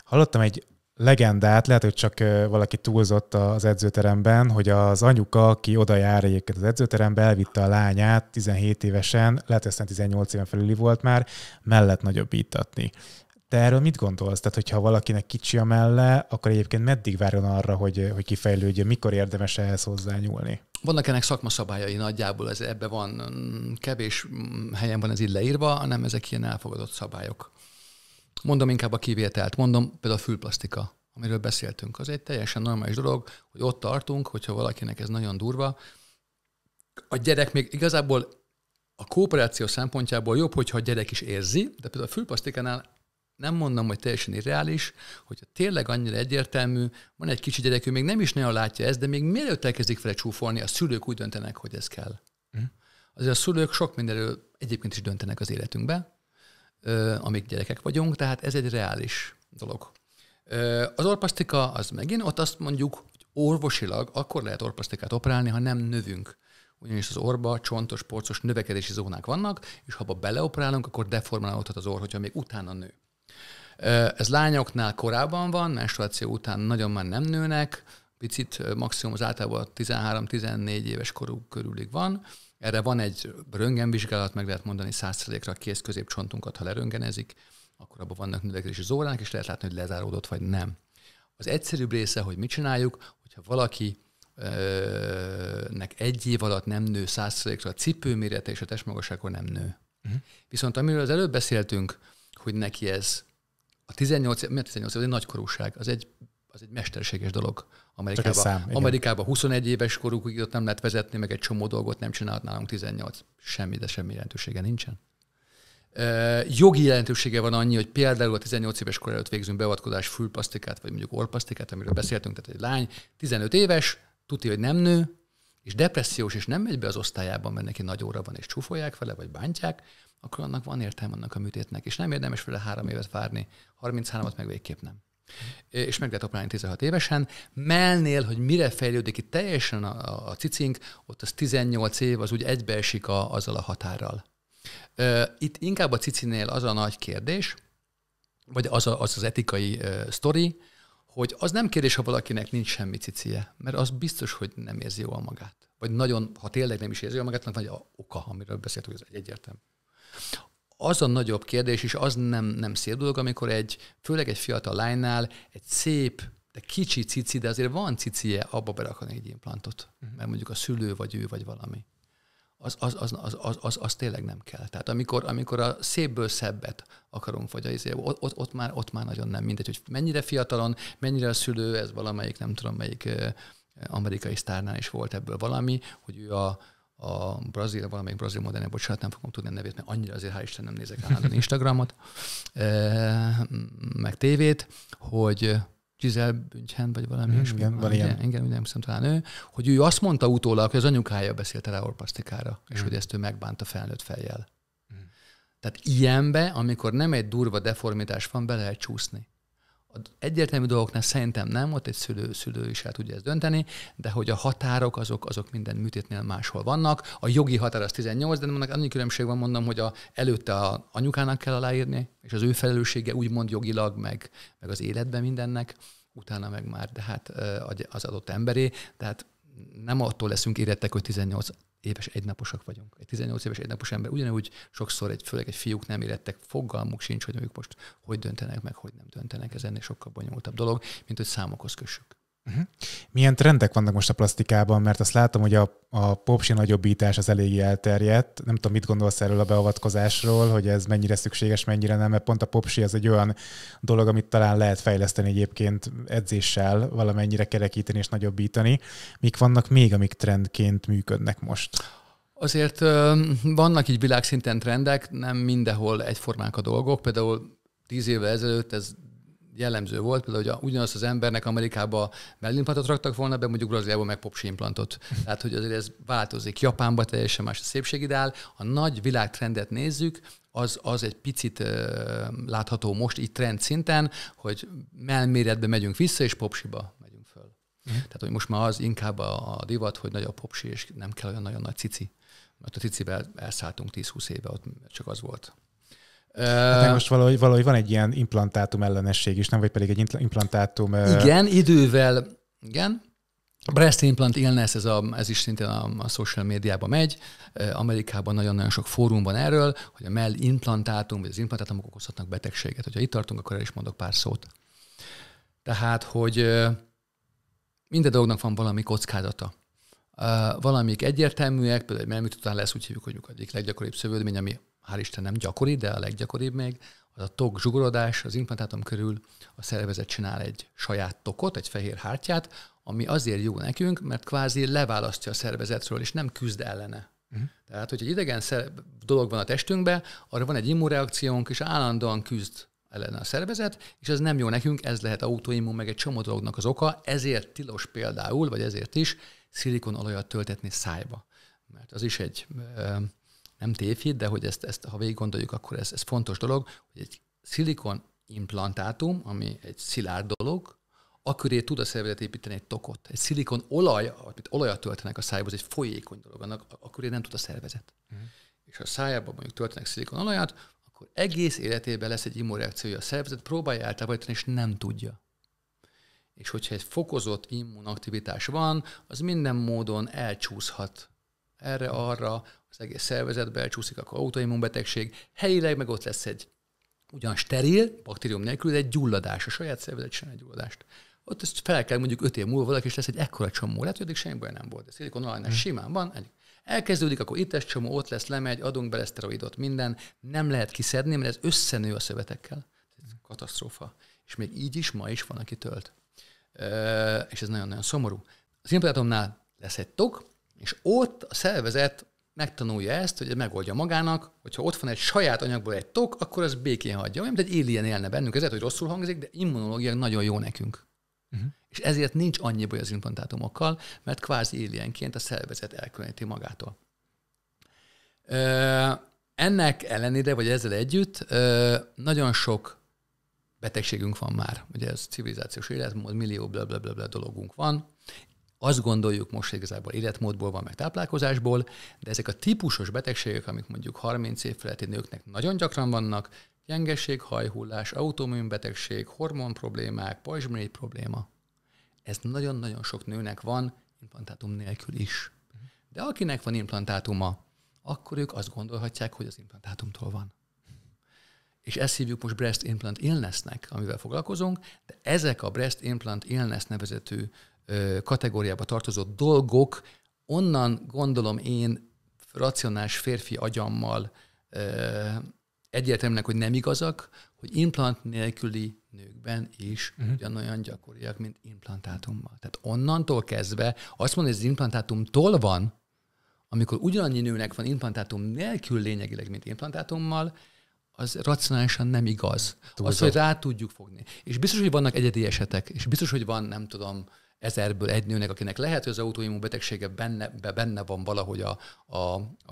Hallottam egy legendát, lehet, hogy csak valaki túlzott az edzőteremben, hogy az anyuka, aki oda jár egyébként az edzőterembe, elvitte a lányát 17 évesen, lehet, hogy 18 éven felüli volt már, mellett nagyobbítatni. Te erről mit gondolsz? Tehát, hogyha valakinek kicsi a melle, akkor egyébként meddig várjon arra, hogy, hogy kifejlődjön, mikor érdemes ehhez hozzányúlni? Vannak ennek szakmaszabályai nagyjából, ez ebbe van, mm, kevés mm, helyen van ez így leírva, hanem ezek ilyen elfogadott szabályok. Mondom inkább a kivételt, mondom például a fülplasztika, amiről beszéltünk. Az egy teljesen normális dolog, hogy ott tartunk, hogyha valakinek ez nagyon durva. A gyerek még igazából a kooperáció szempontjából jobb, hogyha a gyerek is érzi, de például a fülplasztikánál nem mondom, hogy teljesen irreális, hogyha tényleg annyira egyértelmű, van egy kicsi gyerek, ő még nem is nagyon látja ezt, de még mielőtt elkezdik vele csúfolni, a szülők úgy döntenek, hogy ez kell. Mhm. Azért a szülők sok mindenről egyébként is döntenek az életünkbe, amik gyerekek vagyunk, tehát ez egy reális dolog. Az orpasztika az megint, ott azt mondjuk, hogy orvosilag akkor lehet orpasztikát operálni, ha nem növünk ugyanis az orba csontos, porcos növekedési zónák vannak, és ha abba beleoperálunk, akkor deformálódhat az orr, hogyha még utána nő. Ez lányoknál korábban van, menstruáció után nagyon már nem nőnek, picit, maximum az általában 13-14 éves korú körülig van. Erre van egy röngenvizsgálat, meg lehet mondani százszerékre a kéz középcsontunkat, ha leröngenezik, akkor abban vannak növekedési zóránk, és lehet látni, hogy lezáródott vagy nem. Az egyszerűbb része, hogy mit csináljuk, hogyha valaki nek egy év alatt nem nő százszerékre, a cipőmérete és a testmagasságon nem nő. Uh-huh. Viszont amiről az előbb beszéltünk, hogy neki ez a 18 év, mert 18 év, az egy nagykorúság, az egy, az egy mesterséges dolog. Amerikában, szám, Amerikában 21 éves korukig ott nem lehet vezetni, meg egy csomó dolgot nem csinált nálunk 18. Semmi, de semmi jelentősége nincsen. jogi jelentősége van annyi, hogy például a 18 éves kor előtt végzünk beavatkozás fülpasztikát, vagy mondjuk orpasztikát, amiről beszéltünk, tehát egy lány 15 éves, tudja, hogy nem nő, és depressziós, és nem megy be az osztályában, mert neki nagy óra van, és csúfolják vele, vagy bántják, akkor annak van értelme annak a műtétnek, és nem érdemes vele három évet várni, 33-at meg végképp nem és meg lehet operálni 16 évesen. Melnél, hogy mire fejlődik itt teljesen a, a cicink, ott az 18 év, az úgy egybeesik a, azzal a határral. Itt inkább a cicinél az a nagy kérdés, vagy az a, az, az etikai uh, sztori, hogy az nem kérdés, ha valakinek nincs semmi cicie, mert az biztos, hogy nem érzi jól magát. Vagy nagyon, ha tényleg nem is érzi jól magát, vagy a oka, amiről beszéltünk, ez egyértelmű. Az a nagyobb kérdés, és az nem, nem szép dolog, amikor egy, főleg egy fiatal lánynál egy szép, de kicsi cici, de azért van cicie, abba berakni egy implantot, mhm. mert mondjuk a szülő vagy ő vagy valami. Az, az, az, az, az, az, az tényleg nem kell. Tehát amikor, amikor a szépből szebbet akarunk, vagy az, ott, ott, ott, már, ott már nagyon nem mindegy, hogy mennyire fiatalon, mennyire a szülő, ez valamelyik, nem tudom melyik eh, amerikai sztárnál is volt ebből valami, hogy ő a a brazil, valamelyik brazil modellnek, bocsánat, nem fogom tudni a nevét, mert annyira azért, hál' Isten, nem nézek állandóan Instagramot, eh, meg tévét, hogy Giselle Bündchen, vagy valami hmm, ilyesmi. Igen, van ilyen. Igen, igen, nem hiszem, talán ő, hogy ő azt mondta utólag, hogy az anyukája beszélt rá orpasztikára, mm. és hogy ezt ő megbánta felnőtt fejjel. Mm. Tehát ilyenbe, amikor nem egy durva deformitás van, bele lehet csúszni. Az egyértelmű dolgoknál szerintem nem, ott egy szülő, szülő is el tudja ezt dönteni, de hogy a határok azok, azok minden műtétnél máshol vannak. A jogi határ az 18, de annak annyi különbség van, mondom, hogy a, előtte a anyukának kell aláírni, és az ő felelőssége úgymond jogilag, meg, meg az életben mindennek, utána meg már de hát az adott emberé, tehát nem attól leszünk érettek, hogy 18 éves egynaposak vagyunk. Egy 18 éves egynapos ember ugyanúgy sokszor, egy, főleg egy fiúk nem érettek, fogalmuk sincs, hogy ők most hogy döntenek, meg hogy nem döntenek. Ez ennél sokkal bonyolultabb dolog, mint hogy számokhoz kössük. Uh-huh. Milyen trendek vannak most a plastikában? Mert azt látom, hogy a, a popsi nagyobbítás az eléggé elterjedt. Nem tudom, mit gondolsz erről a beavatkozásról, hogy ez mennyire szükséges, mennyire nem, mert pont a popsi az egy olyan dolog, amit talán lehet fejleszteni egyébként edzéssel, valamennyire kerekíteni és nagyobbítani. Mik vannak még, amik trendként működnek most? Azért vannak így világszinten trendek, nem mindenhol egyformák a dolgok. Például tíz évvel ezelőtt ez jellemző volt, például, hogy ugyanazt az embernek Amerikába mellimplantot raktak volna be, mondjuk Brazíliában meg popsi implantot. Tehát, hogy azért ez változik. Japánban teljesen más a szépségidál. A nagy világtrendet nézzük, az, az egy picit ö, látható most így trend szinten, hogy melméretbe megyünk vissza, és popsiba megyünk föl. Mm. Tehát, hogy most már az inkább a, a divat, hogy nagy a popsi, és nem kell olyan nagyon nagy cici. Mert a cicivel elszálltunk 10-20 éve, ott csak az volt. Hát most valahogy, valahogy van egy ilyen implantátum ellenesség is, nem? Vagy pedig egy implantátum... Igen, idővel, igen. Breast implant illness, ez, a, ez is szintén a, a social médiában megy. Amerikában nagyon-nagyon sok fórum van erről, hogy a implantátum, vagy az implantátumok okozhatnak betegséget. Hogyha itt tartunk, akkor el is mondok pár szót. Tehát, hogy minden dolognak van valami kockázata. Valamik egyértelműek, például egy melműt után lesz, úgy hívjuk, hogy egyik leggyakoribb szövődmény, ami hál' Isten nem gyakori, de a leggyakoribb még, az a tok zsugorodás, az implantátum körül a szervezet csinál egy saját tokot, egy fehér hártyát, ami azért jó nekünk, mert kvázi leválasztja a szervezetről, és nem küzd ellene. Uh-huh. Tehát, hogy egy idegen dolog van a testünkben, arra van egy immunreakciónk, és állandóan küzd ellene a szervezet, és ez nem jó nekünk, ez lehet autoimmun, meg egy csomó dolognak az oka, ezért tilos például, vagy ezért is szilikonolajat töltetni szájba. Mert az is egy nem tévhit, de hogy ezt, ezt ha végig gondoljuk, akkor ez, ez fontos dolog, hogy egy szilikon implantátum, ami egy szilárd dolog, aköré tud a szervezet építeni egy tokot. Egy szilikon olaj, amit olajat töltenek a szájba, az egy folyékony dolog, annak aköré nem tud a szervezet. Uh-huh. És ha a szájába mondjuk töltenek szilikon olajat, akkor egész életében lesz egy immunreakciója a szervezet, próbálja eltávolítani, és nem tudja. És hogyha egy fokozott immunaktivitás van, az minden módon elcsúszhat erre-arra, az egész szervezetbe, elcsúszik akkor autoimmunbetegség, helyileg meg ott lesz egy ugyan steril, baktérium nélkül, de egy gyulladás, a saját szervezet sem egy gyulladást. Ott ezt fel kell mondjuk öt év múlva valaki, és lesz egy ekkora csomó, lehet, hogy semmi baj nem volt. Ez szilikon hmm. simán van, egy elkezdődik, akkor itt lesz csomó, ott lesz, lemegy, adunk bele szteroidot, minden, nem lehet kiszedni, mert ez összenő a szövetekkel. Ez katasztrófa. És még így is, ma is van, aki tölt. E, és ez nagyon-nagyon szomorú. Az implantátumnál lesz egy tok, és ott a szervezet megtanulja ezt, hogy megoldja magának, hogyha ott van egy saját anyagból egy tok, akkor az békén hagyja. Olyan, mint egy alien élne bennünk, ezért, hogy rosszul hangzik, de immunológia nagyon jó nekünk. Uh-huh. És ezért nincs annyi baj az implantátumokkal, mert kvázi alienként a szervezet elkülöníti magától. Ö, ennek ellenére, vagy ezzel együtt, ö, nagyon sok betegségünk van már. Ugye ez civilizációs életmód, millió blablabla bla, bla, dologunk van azt gondoljuk most igazából életmódból van, meg táplálkozásból, de ezek a típusos betegségek, amik mondjuk 30 év feletti nőknek nagyon gyakran vannak, gyengeség, hajhullás, autoimmun betegség, hormon problémák, pajzsmirigy probléma, ez nagyon-nagyon sok nőnek van implantátum nélkül is. De akinek van implantátuma, akkor ők azt gondolhatják, hogy az implantátumtól van. És ezt hívjuk most breast implant illnessnek, amivel foglalkozunk, de ezek a breast implant illness nevezetű kategóriába tartozó dolgok, onnan gondolom én racionális férfi agyammal egyértelműnek, hogy nem igazak, hogy implant nélküli nőkben is uh-huh. ugyanolyan gyakoriak, mint implantátummal. Tehát onnantól kezdve azt mondani, hogy az implantátumtól van, amikor ugyanannyi nőnek van implantátum nélkül lényegileg, mint implantátummal, az racionálisan nem igaz. Túlzó. Az, hogy rá tudjuk fogni. És biztos, hogy vannak egyedi esetek, és biztos, hogy van, nem tudom, ezerből egy nőnek, akinek lehet, hogy az betegsége benne, benne van valahogy a, a,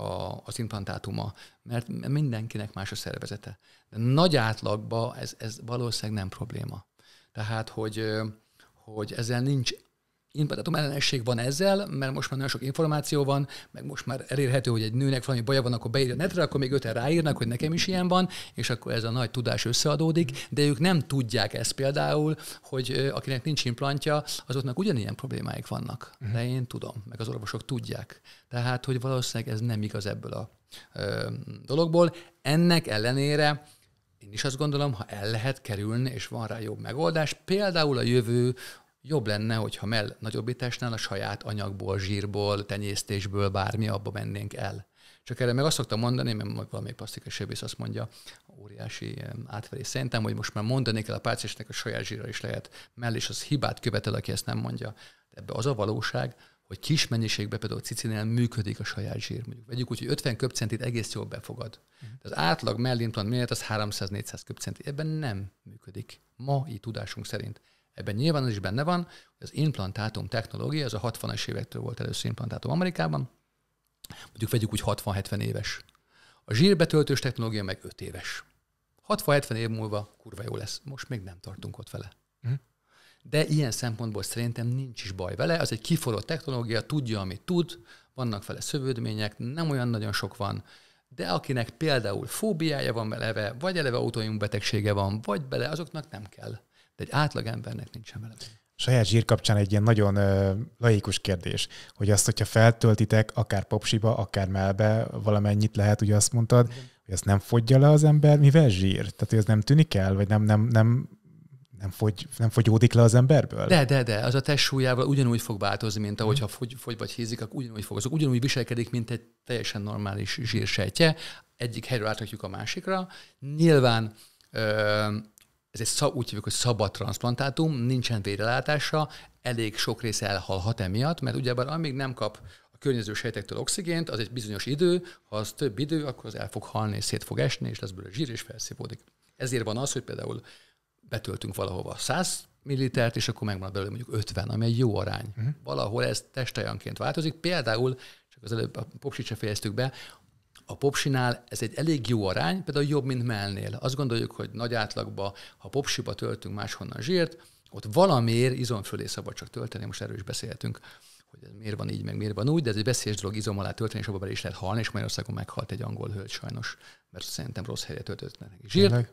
a, az implantátuma, mert mindenkinek más a szervezete. De nagy átlagban ez, ez valószínűleg nem probléma. Tehát, hogy, hogy ezzel nincs impetatom ellenesség van ezzel, mert most már nagyon sok információ van, meg most már elérhető, hogy egy nőnek valami baja van, akkor beírja a netre, akkor még öten ráírnak, hogy nekem is ilyen van, és akkor ez a nagy tudás összeadódik, de ők nem tudják ezt például, hogy akinek nincs implantja, azoknak ugyanilyen problémáik vannak. Mhm. De én tudom, meg az orvosok tudják. Tehát, hogy valószínűleg ez nem igaz ebből a ö, dologból. Ennek ellenére én is azt gondolom, ha el lehet kerülni, és van rá jobb megoldás, például a jövő jobb lenne, hogyha mell nagyobbításnál a saját anyagból, zsírból, tenyésztésből, bármi abba mennénk el. Csak erre meg azt szoktam mondani, mert valami plastikus sebész azt mondja, óriási átverés szerintem, hogy most már mondani kell a páciensnek, a saját zsíra is lehet mell, és az hibát követel, aki ezt nem mondja. De ebbe az a valóság, hogy kis mennyiségben például cicinél működik a saját zsír. Mondjuk vegyük úgy, hogy 50 köbcentit egész jól befogad. Mhm. De az átlag mellimplant méret az 300-400 köbcenti. Ebben nem működik. Ma így tudásunk szerint. Ebben nyilván az is benne van, hogy az implantátum technológia, ez a 60-as évektől volt először implantátum Amerikában, mondjuk vegyük úgy 60-70 éves. A zsírbetöltős technológia meg 5 éves. 60-70 év múlva kurva jó lesz. Most még nem tartunk ott vele. Mhm. De ilyen szempontból szerintem nincs is baj vele, az egy kiforott technológia, tudja, amit tud, vannak vele szövődmények, nem olyan nagyon sok van, de akinek például fóbiája van eleve, vagy eleve autoimmunbetegsége van, vagy bele, azoknak nem kell de egy átlagembernek nincsen vele. Saját zsír kapcsán egy ilyen nagyon ö, laikus kérdés, hogy azt, hogyha feltöltitek akár popsiba, akár melbe, valamennyit lehet, ugye azt mondtad, Igen. hogy ezt nem fogyja le az ember, mivel zsír? Tehát, hogy ez nem tűnik el, vagy nem, nem, nem nem, fogy, nem fogyódik le az emberből? De, de, de, az a test súlyával ugyanúgy fog változni, mint ahogy ha fogy, fogy vagy hízik, akkor ugyanúgy fog. Azok ugyanúgy viselkedik, mint egy teljesen normális zsírsejtje. Egyik helyről átrakjuk a másikra. Nyilván ö, ez egy szab, úgy hívjuk, hogy szabad transplantátum, nincsen vérelátása, elég sok része elhalhat emiatt, mert ugyebár amíg nem kap a környező sejtektől oxigént, az egy bizonyos idő, ha az több idő, akkor az el fog halni, és szét fog esni, és lesz belőle zsír, és felszívódik. Ezért van az, hogy például betöltünk valahova 100 millilitert, és akkor megmarad belőle mondjuk 50, ami egy jó arány. Uh-huh. Valahol ez testajanként változik. Például, csak az előbb a popsit se fejeztük be, a popsinál ez egy elég jó arány, például jobb, mint mellnél. Azt gondoljuk, hogy nagy átlagban, ha popsiba töltünk máshonnan zsírt, ott valamiért izom fölé szabad csak tölteni, most erről is beszéltünk, hogy ez miért van így, meg miért van úgy, de ez egy veszélyes dolog izom alá tölteni, és abban is lehet halni, és Magyarországon meghalt egy angol hölgy sajnos, mert szerintem rossz helyre töltött meg zsírt. Tényleg?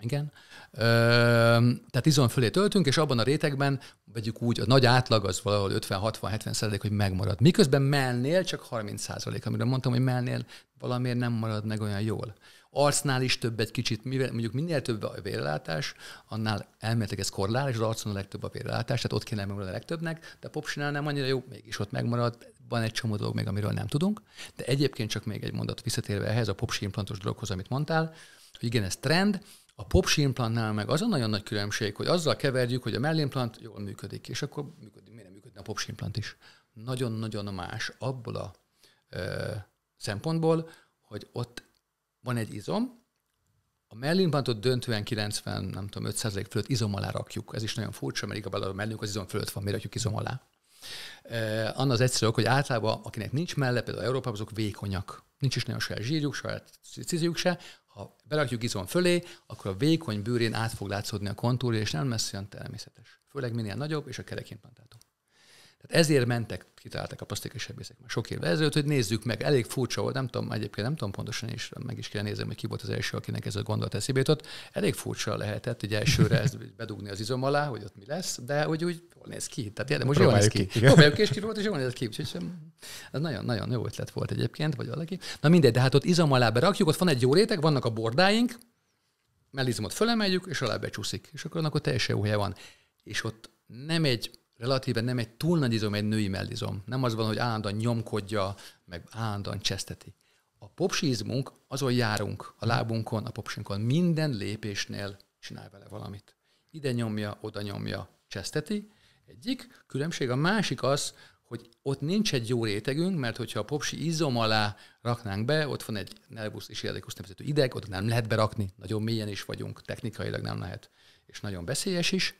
Igen. Ö, tehát izom fölé töltünk, és abban a rétegben, vegyük úgy, a nagy átlag az valahol 50-60-70 százalék, hogy megmarad. Miközben mellnél csak 30 százalék, amiről mondtam, hogy mellnél valamiért nem marad meg olyan jól. Arcnál is több egy kicsit, mivel mondjuk minél több a vérlátás, annál elméletileg ez korlál, és az arcon a legtöbb a vérlátás, tehát ott kéne megmaradni a legtöbbnek, de a popsinál nem annyira jó, mégis ott megmarad, van egy csomó dolog még, amiről nem tudunk, de egyébként csak még egy mondat visszatérve ehhez, a popsi implantos dologhoz, amit mondtál, hogy igen, ez trend, a popsimplantnál meg az a nagyon nagy különbség, hogy azzal keverjük, hogy a mellimplant jól működik, és akkor működik, miért nem működne a popsimplant is. Nagyon-nagyon más abból a ö, szempontból, hogy ott van egy izom, a mellimplantot döntően 90, nem tudom, 5% fölött izom alá rakjuk. Ez is nagyon furcsa, mert igazából a mellünk az izom fölött van, miért rakjuk izom alá. E, az egyszerű, hogy általában akinek nincs melle, például Európában azok vékonyak. Nincs is nagyon saját zsírjuk, saját cizjuk se, ha berakjuk izom fölé, akkor a vékony bőrén át fog látszódni a kontúrja, és nem lesz olyan természetes. Főleg minél nagyobb, és a kerekén implantátum. Tehát ezért mentek, kitalálták a sebészek már sok évvel ezelőtt, hogy nézzük meg, elég furcsa volt, nem tudom, egyébként nem tudom pontosan, és meg is kell nézni, hogy ki volt az első, akinek ez a gondolat eszébe jutott. Elég furcsa lehetett, hogy elsőre ezt bedugni az izom alá, hogy ott mi lesz, de hogy úgy jól néz ki. Tehát de most Próbáljuk jól néz ki. ki. Próbáljuk és ki volt, és jól néz ki. Úgyhogy um, ez nagyon-nagyon jó ötlet volt egyébként, vagy valaki. Na mindegy, de hát ott izom alá berakjuk, ott van egy jó réteg, vannak a bordáink, mellizmot fölemeljük, és alá becsúszik, és akkor annak ott teljesen jó helye van. És ott nem egy relatíven nem egy túl nagy izom, egy női mellizom. Nem az van, hogy állandóan nyomkodja, meg állandóan cseszteti. A popsizmunk, azon járunk, a lábunkon, a popsinkon, minden lépésnél csinál vele valamit. Ide nyomja, oda nyomja, cseszteti. Egyik különbség, a másik az, hogy ott nincs egy jó rétegünk, mert hogyha a popsi izom alá raknánk be, ott van egy nervus és érdekus nevezető ideg, ott nem lehet berakni, nagyon mélyen is vagyunk, technikailag nem lehet, és nagyon veszélyes is,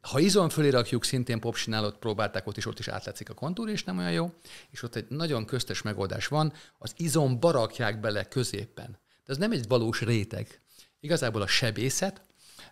ha izon fölé rakjuk, szintén popsinálót próbálták ott is, ott is átlátszik a kontúr, és nem olyan jó, és ott egy nagyon köztes megoldás van, az izon barakják bele középen. De ez nem egy valós réteg. Igazából a sebészet,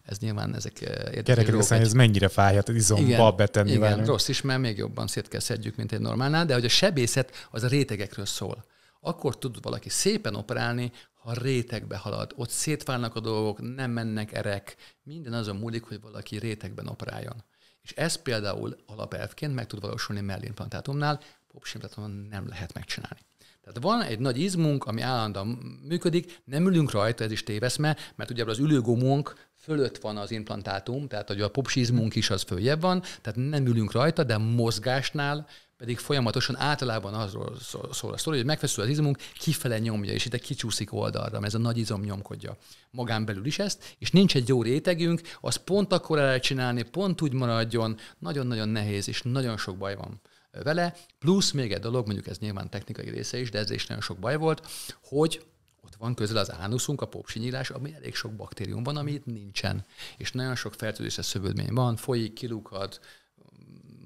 ez nyilván ezek eh, érdekes Gyerekek, hogy ez mennyire fájhat izomba igen, betenni. Igen, velünk. rossz is, mert még jobban szét kell szedjük, mint egy normálnál, de hogy a sebészet az a rétegekről szól. Akkor tud valaki szépen operálni, ha rétegbe halad, ott szétválnak a dolgok, nem mennek erek, minden azon múlik, hogy valaki rétegben operáljon. És ez például alapelvként meg tud valósulni mellimplantátumnál, popsimplantátumon nem lehet megcsinálni. Tehát van egy nagy izmunk, ami állandóan működik, nem ülünk rajta, ez is téveszme, mert ugye az ülőgomunk fölött van az implantátum, tehát hogy a popsizmunk is az följebb van, tehát nem ülünk rajta, de mozgásnál pedig folyamatosan általában arról szól a sztori, hogy megfeszül az izmunk, kifele nyomja, és egy kicsúszik oldalra, mert ez a nagy izom nyomkodja magán belül is ezt, és nincs egy jó rétegünk, az pont akkor el csinálni, pont úgy maradjon, nagyon-nagyon nehéz, és nagyon sok baj van vele, plusz még egy dolog, mondjuk ez nyilván technikai része is, de ez is nagyon sok baj volt, hogy ott van közel az ánuszunk, a popsinyílás, ami elég sok baktérium van, amit nincsen. És nagyon sok fertőzésre szövődmény van, folyik, kilukad,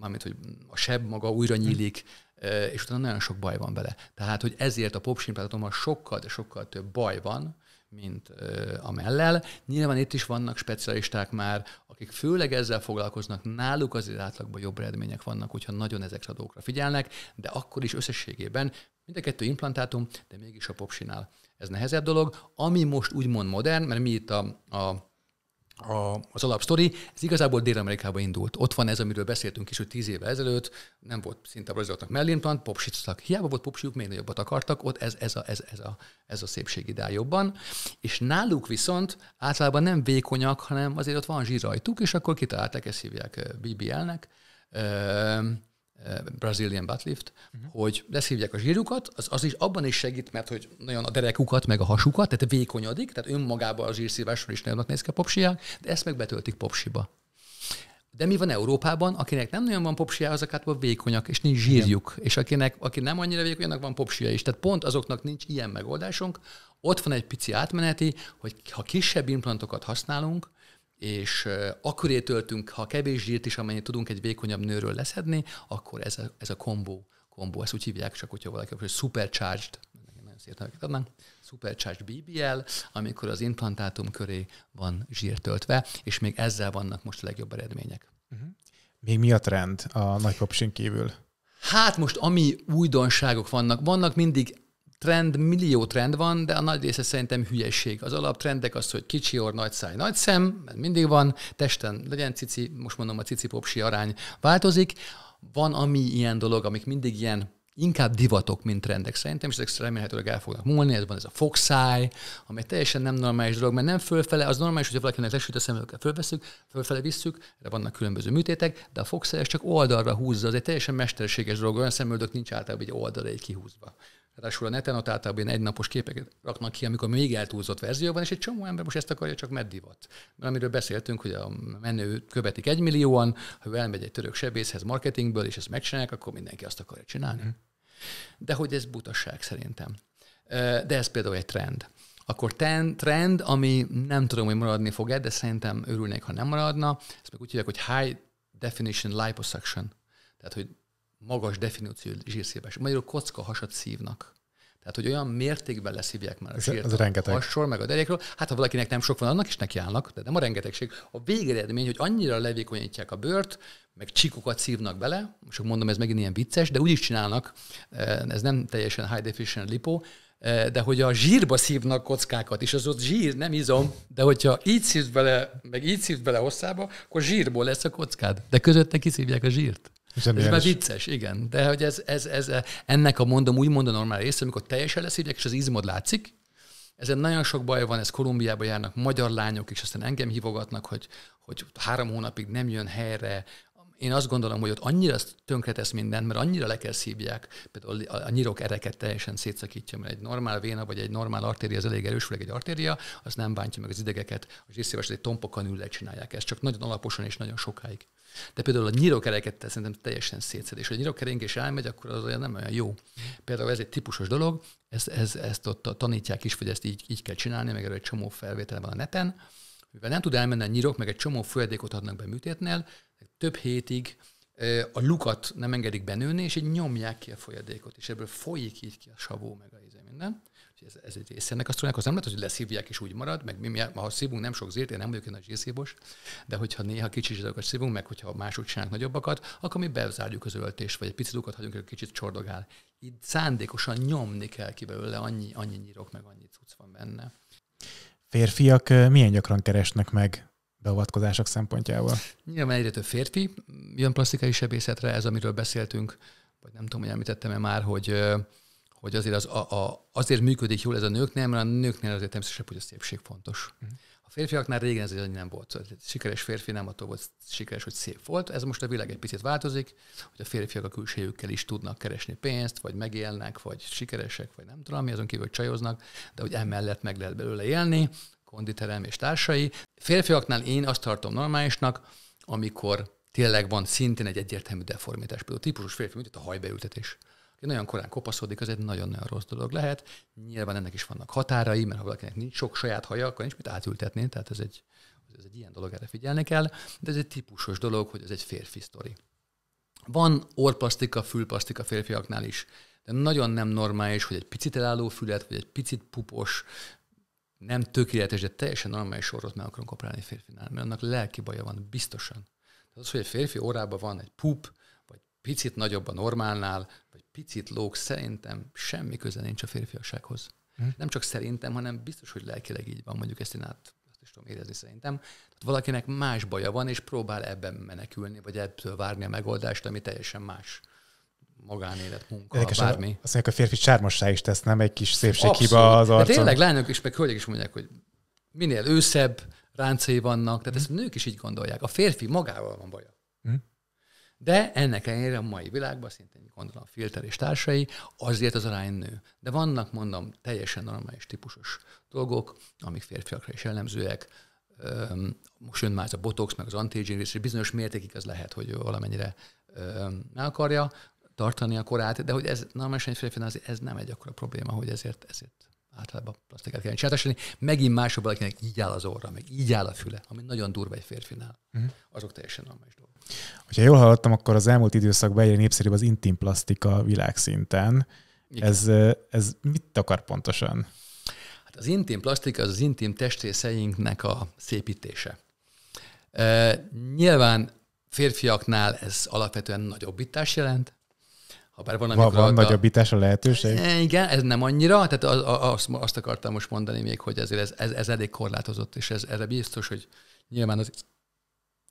mármint, hogy a seb maga újra hm. nyílik, és utána nagyon sok baj van vele. Tehát, hogy ezért a popsimplátummal sokkal, de sokkal több baj van, mint a mellel. Nyilván itt is vannak specialisták már, akik főleg ezzel foglalkoznak, náluk azért átlagban jobb eredmények vannak, hogyha nagyon ezekre a dolgokra figyelnek, de akkor is összességében mind a kettő implantátum, de mégis a popsinál. Ez nehezebb dolog. Ami most úgymond modern, mert mi itt a, a a, az alapsztori, ez igazából Dél-Amerikába indult. Ott van ez, amiről beszéltünk is, hogy tíz éve ezelőtt nem volt szinte brazilatnak mellimplant, mellémplant, hiába volt popsiuk, még nagyobbat akartak, ott ez, ez, a, ez, ez, a, ez a szépség idál jobban. És náluk viszont általában nem vékonyak, hanem azért ott van zsír rajtuk, és akkor kitalálták, ezt hívják eh, BBL-nek. Ö- ehm, Eh, Brazilian buttlift, uh-huh. hogy leszívják a zsírukat, az, az is abban is segít, mert hogy nagyon a derekukat, meg a hasukat, tehát vékonyodik, tehát önmagában a zsírszívásról is nagyon néz ki a popsiják, de ezt meg betöltik popsiba. De mi van Európában, akinek nem nagyon van popsia, azok általában vékonyak, és nincs zsírjuk. Igen. És akinek, aki nem annyira vékony, annak van popsia is. Tehát pont azoknak nincs ilyen megoldásunk. Ott van egy pici átmeneti, hogy ha kisebb implantokat használunk, és akkoré töltünk, ha kevés zsírt is, amennyit tudunk egy vékonyabb nőről leszedni, akkor ez a, ez a kombó, kombó, ezt úgy hívják, csak hogyha valaki, hogy supercharged, nagyon szép neveket adnánk, supercharged BBL, amikor az implantátum köré van zsír töltve, és még ezzel vannak most a legjobb eredmények. Uh-huh. Még mi a trend a nagy kívül? Hát most ami újdonságok vannak, vannak mindig trend, millió trend van, de a nagy része szerintem hülyeség. Az alaptrendek az, hogy kicsi or, nagy száj, nagy szem, mert mindig van, testen legyen cici, most mondom a cici-popsi arány változik. Van ami ilyen dolog, amik mindig ilyen inkább divatok, mint trendek szerintem, és ezek remélhetőleg el fognak múlni, ez van ez a fogszáj, ami teljesen nem normális dolog, mert nem fölfele, az normális, hogyha valakinek lesült a szemüket, fölveszük, fölfele visszük, erre vannak különböző műtétek, de a fogszáj csak oldalra húzza, az egy teljesen mesterséges dolog, olyan szemöldök nincs általában egy oldalra egy kihúzva. Ráadásul a neten ott általában ilyen egynapos képeket raknak ki, amikor még eltúlzott verzió van, és egy csomó ember most ezt akarja, csak meddivat. Mert amiről beszéltünk, hogy a menő követik egymillióan, ha ő elmegy egy török sebészhez marketingből, és ezt megcsinálják, akkor mindenki azt akarja csinálni. Mm. De hogy ez butasság szerintem. De ez például egy trend. Akkor ten, trend, ami nem tudom, hogy maradni fog-e, de szerintem örülnék, ha nem maradna, ezt meg úgy hívják, hogy high definition liposuction. Tehát, hogy magas definíció zsírszívás. Magyarul kocka hasat szívnak. Tehát, hogy olyan mértékben leszívják már a zsírt az a rengeteg. hasról, meg a derékről. Hát, ha valakinek nem sok van, annak is neki állnak, de nem a rengetegség. A végeredmény, hogy annyira levékonyítják a bőrt, meg csíkokat szívnak bele, most mondom, ez megint ilyen vicces, de úgy is csinálnak, eh, ez nem teljesen high definition lipo, eh, de hogy a zsírba szívnak kockákat, és az ott zsír, nem izom, de hogyha így szívsz bele, meg így szívsz bele hosszába, akkor zsírból lesz a kockád, de közötte kiszívják a zsírt. Zseniális. Ez már vicces, igen. De hogy ez, ez, ez, ennek a mondom, úgy a normál része, amikor teljesen leszívják, és az izmod látszik, ezen nagyon sok baj van, ez Kolumbiába járnak magyar lányok, és aztán engem hívogatnak, hogy, hogy három hónapig nem jön helyre. Én azt gondolom, hogy ott annyira tönkretesz mindent, mert annyira le kell szívják, például a nyirok ereket teljesen szétszakítja, mert egy normál véna vagy egy normál artéria az elég erős, főleg egy artéria, az nem bántja meg az idegeket, és észrevesz, hogy egy ül csinálják ezt, csak nagyon alaposan és nagyon sokáig. De például a nyirokereket szerintem teljesen szétszedés. Ha a nyirokerénk is elmegy, akkor az olyan nem olyan jó. Például ez egy típusos dolog, ezt, ez, ezt ott tanítják is, hogy ezt így, így kell csinálni, meg erről egy csomó felvétel van a neten. Mivel nem tud elmenni a nyirok, meg egy csomó folyadékot adnak be műtétnél, több hétig a lukat nem engedik benőni, és így nyomják ki a folyadékot, és ebből folyik így ki a savó, meg a íze izé, minden ez, ez egy része ennek a sztorinak, az nem lehet, hogy leszívják és úgy marad, meg mi, mi ha szívunk nem sok zért, én nem vagyok egy nagy zsírszívós, de hogyha néha kicsi zsírokat szívunk, meg hogyha mások csinálnak nagyobbakat, akkor mi bezárjuk az öltést, vagy egy picit lukat hagyunk, hogy kicsit csordogál. Így szándékosan nyomni kell ki belőle, annyi, annyi nyírok, meg annyi cucc van benne. Férfiak milyen gyakran keresnek meg beavatkozások szempontjából? Nyilván egyre több férfi jön plastikai sebészetre, ez amiről beszéltünk, vagy nem tudom, hogy említettem-e már, hogy hogy azért, az, a, a, azért működik jól ez a nőknél, mert a nőknél azért természetesen, hogy a szépség fontos. Uh-huh. A férfiaknál régen ez nem volt. A sikeres férfi nem attól volt sikeres, hogy szép volt. Ez most a világ egy picit változik, hogy a férfiak a külsejükkel is tudnak keresni pénzt, vagy megélnek, vagy sikeresek, vagy nem tudom mi, azon kívül, hogy csajoznak, de hogy emellett meg lehet belőle élni, konditerem és társai. Férfiaknál én azt tartom normálisnak, amikor tényleg van szintén egy egyértelmű deformitás. Például típusos férfi, mint a hajbeültetés. Aki nagyon korán kopaszodik, az egy nagyon-nagyon rossz dolog lehet. Nyilván ennek is vannak határai, mert ha valakinek nincs sok saját haja, akkor nincs mit átültetni, tehát ez egy, ez egy ilyen dolog, erre figyelni kell, de ez egy típusos dolog, hogy ez egy férfi sztori. Van orplasztika, fülplasztika férfiaknál is, de nagyon nem normális, hogy egy picit elálló fület, vagy egy picit pupos, nem tökéletes, de teljesen normális orrot meg akarunk operálni férfinál, mert annak lelki baja van, biztosan. Tehát az, hogy egy férfi órában van egy pup, picit nagyobb a normálnál, vagy picit lóg, szerintem semmi köze nincs a férfiassághoz. Hm. Nem csak szerintem, hanem biztos, hogy lelkileg így van, mondjuk ezt én át ezt is tudom érezni szerintem. Tehát valakinek más baja van, és próbál ebben menekülni, vagy ebből várni a megoldást, ami teljesen más magánélet, munka, Érdekes, bármi. Azt mondják, a férfi sármossá is tesz, nem egy kis szépséghiba az arcon. De tényleg lányok is, meg hölgyek is mondják, hogy minél őszebb ráncai vannak, tehát mm. ezt mhm. nők is így gondolják. A férfi magával van baja. Mm. De ennek ellenére a mai világban szintén gondolom filter és társai, azért az arány nő. De vannak, mondom, teljesen normális típusos dolgok, amik férfiakra is jellemzőek. Most jön már ez a botox, meg az antigén rész, és bizonyos mértékig az lehet, hogy valamennyire meg akarja tartani a korát, de hogy ez normálisan egy férfi, ez nem egy akkora probléma, hogy ezért, ezért általában plastikát kell csinálni, megint máshol valakinek így áll az orra, meg így áll a füle, ami nagyon durva egy férfinál. Uh-huh. Mhm. Azok teljesen normális dolgok. Hogyha jól hallottam, akkor az elmúlt időszakban egyre népszerűbb az intim plastika világszinten. Ez, ez mit akar pontosan? Hát az intim plastika az az intim testrészeinknek a szépítése. E, nyilván férfiaknál ez alapvetően nagyobbítás jelent, Habár van, van, van a... nagyobbítás a lehetőség? E, igen, ez nem annyira, tehát az, az, azt akartam most mondani még, hogy ezért ez, ez, ez elég korlátozott, és ez, erre biztos, hogy nyilván az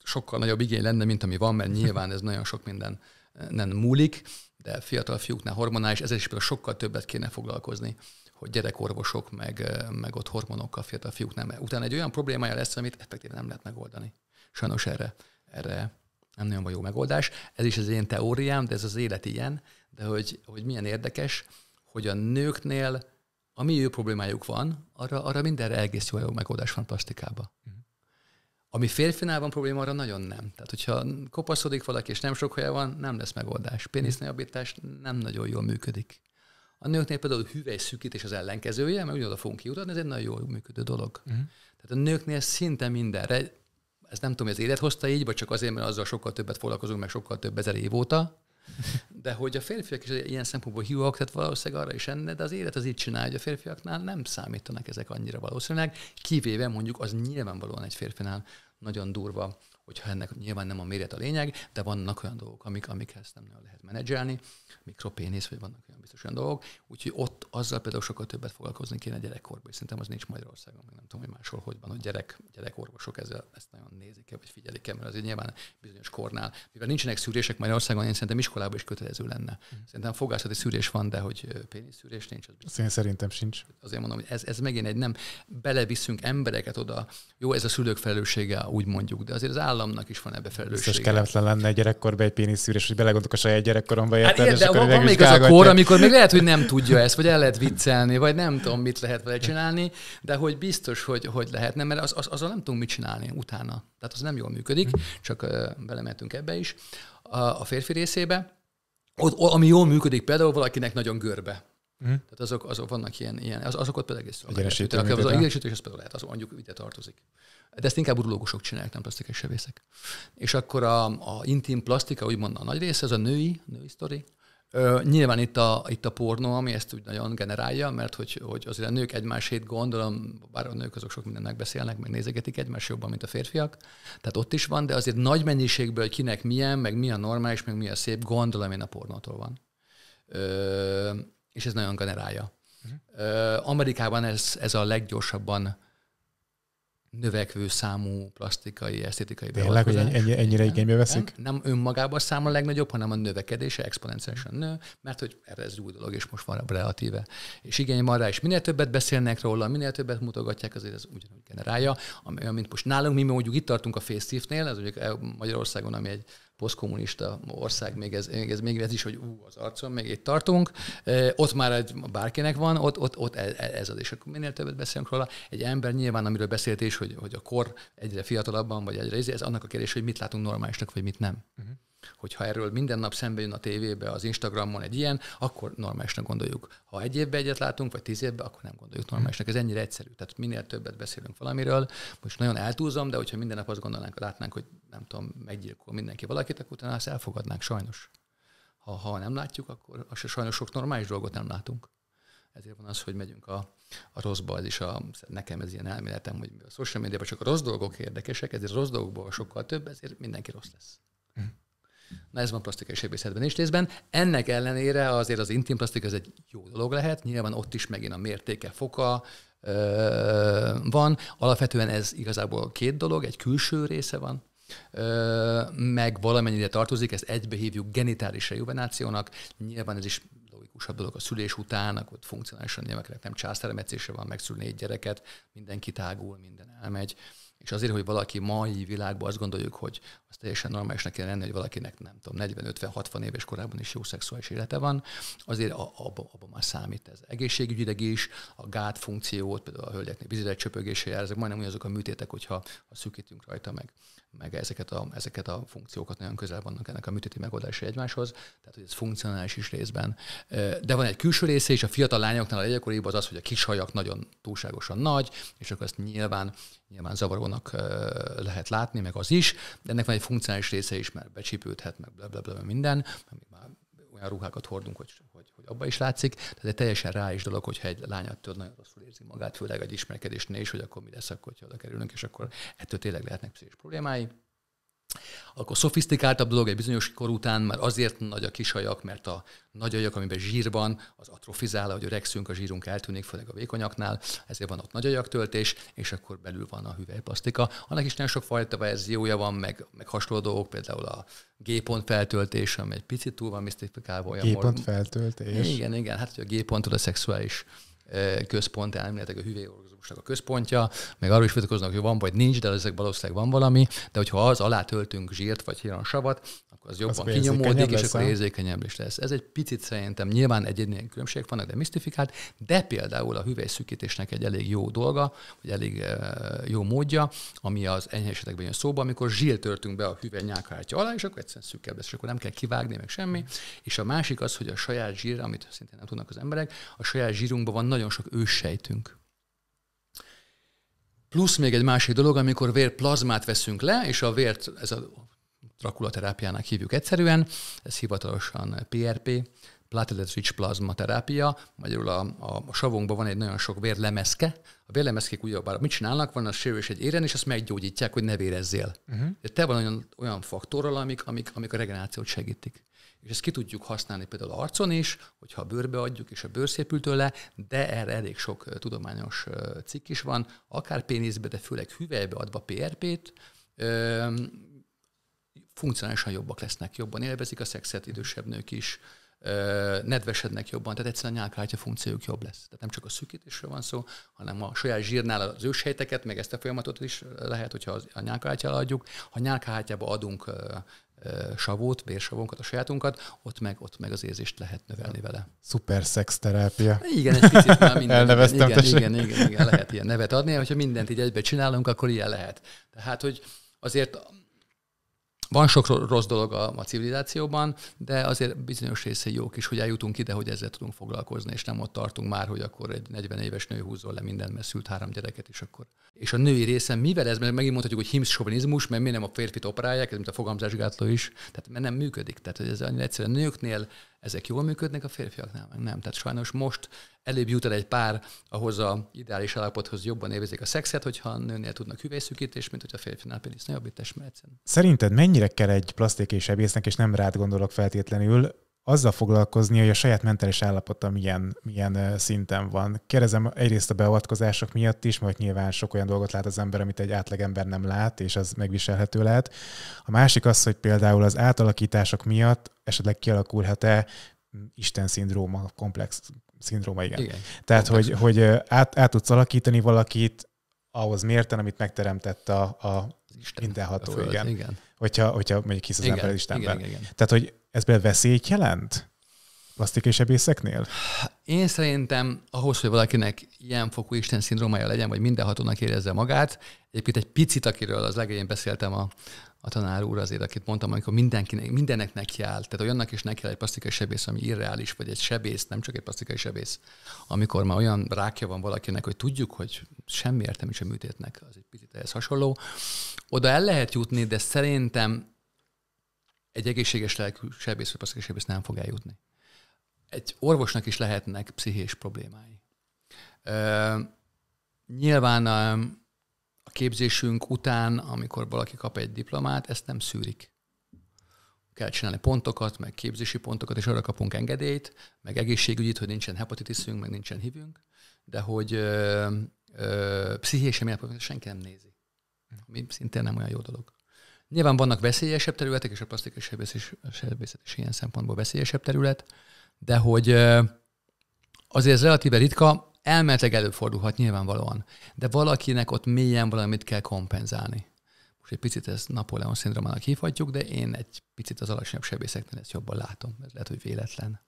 sokkal nagyobb igény lenne, mint ami van, mert nyilván ez nagyon sok minden e, nem múlik, de fiatal fiúknál hormonális, ezért is például sokkal többet kéne foglalkozni, hogy gyerekorvosok, meg, e, meg ott hormonokkal fiatal fiúknál, mert utána egy olyan problémája lesz, amit effektíven nem lehet megoldani. Sajnos erre, erre nem nagyon van jó megoldás. Ez is az én teóriám, de ez az élet ilyen, de hogy, hogy milyen érdekes, hogy a nőknél ami ő problémájuk van, arra, arra mindenre egész jó, jó megoldás van mhm. Ami férfinál van probléma, arra nagyon nem. Tehát, hogyha kopaszodik valaki, és nem sok helye van, nem lesz megoldás. Péniszneabítás nem nagyon jól működik. A nőknél például a hüvely szűkítés az ellenkezője, mert ugyanoda fogunk kiutatni, ez egy nagyon jól működő dolog. Uh-huh. Tehát a nőknél szinte mindenre, ez nem tudom, hogy az élet hozta így, vagy csak azért, mert azzal sokkal többet foglalkozunk, meg sokkal több ezer év óta, de hogy a férfiak is ilyen szempontból hívak, tehát valószínűleg arra is enne, de az élet az így csinálja, hogy a férfiaknál nem számítanak ezek annyira valószínűleg, kivéve mondjuk az nyilvánvalóan egy férfinál nagyon durva hogyha ennek nyilván nem a méret a lényeg, de vannak olyan dolgok, amik, amikhez nem nagyon lehet menedzselni, mikropénész, vagy vannak olyan biztos olyan dolgok, úgyhogy ott azzal például sokkal többet foglalkozni kéne gyerekkorban, és szerintem az nincs Magyarországon, meg nem tudom, hogy máshol hogy van, hogy gyerek, gyerekorvosok ezzel, ezt nagyon nézik-e, vagy figyelik-e, mert azért nyilván bizonyos kornál, mivel nincsenek szűrések Magyarországon, én szerintem iskolában is kötelező lenne. Mhm. Szerintem fogászati szűrés van, de hogy péniszűrés nincs. Az biztos. Én szerintem sincs. Azért mondom, hogy ez, ez megint egy nem beleviszünk embereket oda. Jó, ez a szülők felelőssége, úgy mondjuk, de azért az állam államnak is van ebbe felelőssége. Biztos kellemetlen lenne gyerekkorban egy péniszűrés, hogy belegondolok a saját gyerekkoromban. Hát de van, van még az a kor, amikor még lehet, hogy nem tudja ezt, vagy el lehet viccelni, vagy nem tudom, mit lehet vele csinálni, de hogy biztos, hogy, hogy lehetne, mert az, az, azzal nem tudunk mit csinálni utána. Tehát az nem jól működik, csak uh, belementünk ebbe is a, a férfi részébe. Ott, ami jól működik például valakinek nagyon görbe. Mm. Tehát azok, azok vannak ilyen, ilyen az, azokat pedig egész jól. Egyenesítő, az egyenesítés, az például lehet, az mondjuk ide tartozik de ezt inkább urológusok csinálják, nem plastikai sebészek. És akkor a, a intim plastika, úgymond a nagy része, az a női, női sztori, Ö, nyilván itt a, itt a pornó, ami ezt úgy nagyon generálja, mert hogy, hogy azért a nők egymásét gondolom, bár a nők azok sok mindennek beszélnek, meg nézegetik egymás jobban, mint a férfiak, tehát ott is van, de azért nagy mennyiségből, hogy kinek milyen, meg mi a normális, meg mi a szép, gondolom én a pornótól van. Ö, és ez nagyon generálja. Uh-huh. Ö, Amerikában ez, ez a leggyorsabban növekvő számú plastikai, esztétikai Tényleg, hogy ennyi, ennyire igénybe veszik? Nem, nem önmagában a szám a legnagyobb, hanem a növekedése exponenciálisan nő, mert hogy ez új dolog, és most van relatíve. És igény van rá, és minél többet beszélnek róla, minél többet mutogatják, azért ez ugyanúgy generálja, ami, amint most nálunk, mi mondjuk itt tartunk a nél ez ugye eh, Magyarországon, ami egy posztkommunista ország, még ez, még ez, még ez is, hogy ú, az arcon, még itt tartunk, ott már egy, bárkinek van, ott, ott, ott e, e, ez az. És akkor minél többet beszélünk róla, egy ember nyilván, amiről beszélt is, hogy, hogy a kor egyre fiatalabban, vagy egyre ez, izé, ez annak a kérdés, hogy mit látunk normálisnak, vagy mit nem. Uh-huh hogyha erről minden nap szembe jön a tévébe, az Instagramon egy ilyen, akkor normálisnak gondoljuk. Ha egy évben egyet látunk, vagy tíz évben, akkor nem gondoljuk normálisnak. Ez ennyire egyszerű. Tehát minél többet beszélünk valamiről, most nagyon eltúzom, de hogyha minden nap azt gondolnánk, látnánk, hogy nem tudom, meggyilkol mindenki valakit, akkor utána azt elfogadnánk sajnos. Ha, ha nem látjuk, akkor se sajnos sok normális dolgot nem látunk. Ezért van az, hogy megyünk a, a rosszba, ez is a, nekem ez ilyen elméletem, hogy a social media csak a rossz dolgok érdekesek, ezért a rossz dolgokból sokkal több, ezért mindenki rossz lesz. Na ez van plastikai sebészetben is részben. Ennek ellenére azért az intim plastika ez egy jó dolog lehet, nyilván ott is megint a mértéke, foka, van. Alapvetően ez igazából két dolog, egy külső része van, meg valamennyire tartozik, ezt egybe hívjuk genitális rejuvenációnak. Nyilván ez is logikusabb dolog a szülés után, akkor ott funkcionálisan nyilván nem császármetszése van, megszülni egy gyereket, mindenki tágul, minden elmegy. És azért, hogy valaki mai világban azt gondoljuk, hogy az teljesen normálisnak kell lenni, hogy valakinek nem tudom, 40-50-60 éves korában is jó szexuális élete van, azért abban abba már számít ez. Egészségügyileg is, a gát funkciót, például a hölgyeknek bizilet csöpögése jár, ezek majdnem ugyanazok a műtétek, hogyha ha szűkítünk rajta meg meg ezeket a, ezeket a funkciókat nagyon közel vannak ennek a műtéti megoldása egymáshoz, tehát hogy ez funkcionális is részben. De van egy külső része is, a fiatal lányoknál a az az, hogy a kis hajak nagyon túlságosan nagy, és akkor ezt nyilván, nyilván zavarónak lehet látni, meg az is, de ennek van egy funkcionális része is, mert becsípődhet, meg blablabla bla, bla, minden, amit már olyan ruhákat hordunk, hogy, hogy, hogy abba is látszik. Tehát egy teljesen rá is dolog, hogyha egy attól nagyon rosszul érzi magát, főleg egy ismerkedésnél is, hogy akkor mi lesz, akkor, hogyha oda kerülünk, és akkor ettől tényleg lehetnek pszichés problémái. Akkor szofisztikáltabb dolog egy bizonyos kor után már azért nagy a kisajak, mert a nagy ajak, amiben zsír van, az atrofizál, hogy öregszünk, a zsírunk eltűnik, főleg a vékonyaknál, ezért van ott nagy ajaktöltés, és akkor belül van a hüvelyplasztika. Annak is nagyon fajta verziója van, meg, meg hasonló dolgok, például a G-pont feltöltés, ami egy picit túl van misztifikálva. G-pont feltöltés? Igen, igen, hát hogy a g a szexuális központ, elméletek a hüvelyorgazmusnak a központja, meg arról is vitatkoznak, hogy van vagy nincs, de ezek valószínűleg van valami, de hogyha az alá töltünk zsírt vagy híran savat, akkor az jobban az kinyomódik, és akkor érzékenyebb is lesz. Ez egy picit szerintem nyilván egyéni különbségek vannak, de misztifikált, de például a hüvelyszűkítésnek egy elég jó dolga, vagy elég jó módja, ami az enyhe jön szóba, amikor zsírt töltünk be a hüvely nyálkahártya alá, és akkor egyszerűen szűkebb lesz, és akkor nem kell kivágni, meg semmi. Mm. És a másik az, hogy a saját zsír, amit szintén nem tudnak az emberek, a saját zsírunkban van nagyon sok őssejtünk. Plusz még egy másik dolog, amikor vérplazmát veszünk le, és a vért, ez a drakulaterápiának hívjuk egyszerűen, ez hivatalosan PRP, platelet rich plasma terápia, magyarul a, a, a savunkban van egy nagyon sok vérlemezke, a vérlemezkék ugyebár mit csinálnak, van a sérülés egy éren, és azt meggyógyítják, hogy ne vérezzél. Uh-huh. Mhm. De te van olyan, olyan faktorral, amik, amik, amik a regenerációt segítik és ezt ki tudjuk használni például arcon is, hogyha a bőrbe adjuk, és a bőr szépül tőle, de erre elég sok tudományos cikk is van, akár pénzbe de főleg hüvelybe adva PRP-t, funkcionálisan jobbak lesznek, jobban élvezik a szexet, idősebb nők is, nedvesednek jobban, tehát egyszerűen a nyálkártya funkciójuk jobb lesz. Tehát nem csak a szűkítésről van szó, hanem a saját zsírnál az ősejteket, meg ezt a folyamatot is lehet, hogyha a nyálkahártyára adjuk. Ha nyálkártyába adunk savót, bérsavónkat, a sajátunkat, ott meg, ott meg az érzést lehet növelni vele. Szuper terápia. Igen, egy picit már minden. Elneveztem igen, igen, igen, igen, lehet ilyen nevet adni, hogyha mindent így egybe csinálunk, akkor ilyen lehet. Tehát, hogy azért van sok rossz dolog a, a civilizációban, de azért bizonyos része jó, is, hogy eljutunk ide, hogy ezzel tudunk foglalkozni, és nem ott tartunk már, hogy akkor egy 40 éves nő húzol le minden, mert szült három gyereket, és akkor. És a női része, mivel ez, mert megint mondhatjuk, hogy himsz sovinizmus, mert miért nem a férfit operálják, ez mint a fogamzásgátló is, tehát mert nem működik. Tehát ez annyira egyszerűen nőknél ezek jól működnek, a férfiaknál meg nem. Tehát sajnos most előbb jut el egy pár ahhoz a ideális állapothoz jobban élvezik a szexet, hogyha a nőnél tudnak hüvelyszűkítés, mint hogy a férfinál pedig nagyobbítás mehetszem. Szerinted mennyire kell egy és ebésznek, és nem rád gondolok feltétlenül, azzal foglalkozni, hogy a saját mentális állapota milyen, milyen szinten van. Kérdezem egyrészt a beavatkozások miatt is, mert nyilván sok olyan dolgot lát az ember, amit egy átlagember nem lát, és az megviselhető lehet. A másik az, hogy például az átalakítások miatt esetleg kialakulhat-e Isten szindróma komplex szindróma, igen. igen. Tehát, hogy, hogy át, át tudsz alakítani valakit ahhoz mérten, amit megteremtett a, a Isten, mindenható, a föld, igen. igen. Hogyha, hogyha mondjuk hisz az igen, ember Istenben. Igen, igen, igen. Tehát, hogy ez például veszélyt jelent? plastikai sebészeknél? Én szerintem ahhoz, hogy valakinek ilyen fokú Isten szindrómája legyen, vagy mindenhatónak érezze magát, egyébként egy picit, akiről az legelején beszéltem a, a tanár úr azért, akit mondtam, amikor mindenkinek, mindennek áll, tehát olyannak is áll egy plastikai sebész, ami irreális, vagy egy sebész, nem csak egy plastikai sebész, amikor már olyan rákja van valakinek, hogy tudjuk, hogy semmi is a műtétnek, az egy picit ehhez hasonló. Oda el lehet jutni, de szerintem egy egészséges lelkű sebész, vagy plastikai sebész nem fog eljutni. Egy orvosnak is lehetnek pszichés problémái. Ö, nyilván a képzésünk után, amikor valaki kap egy diplomát, ezt nem szűrik. Kell csinálni pontokat, meg képzési pontokat, és arra kapunk engedélyt, meg egészségügyit, hogy nincsen hepatitiszünk, meg nincsen hívünk, de hogy ö, ö, senki nem nézi. Ami szintén nem olyan jó dolog. Nyilván vannak veszélyesebb területek, és a plastikai sebészet is, ilyen szempontból veszélyesebb terület, de hogy Azért ez relatíve ritka, elméletileg előfordulhat nyilvánvalóan, de valakinek ott mélyen valamit kell kompenzálni. Most egy picit ezt Napóleon szindromának hívhatjuk, de én egy picit az alacsonyabb sebészeknél ezt jobban látom. Ez lehet, hogy véletlen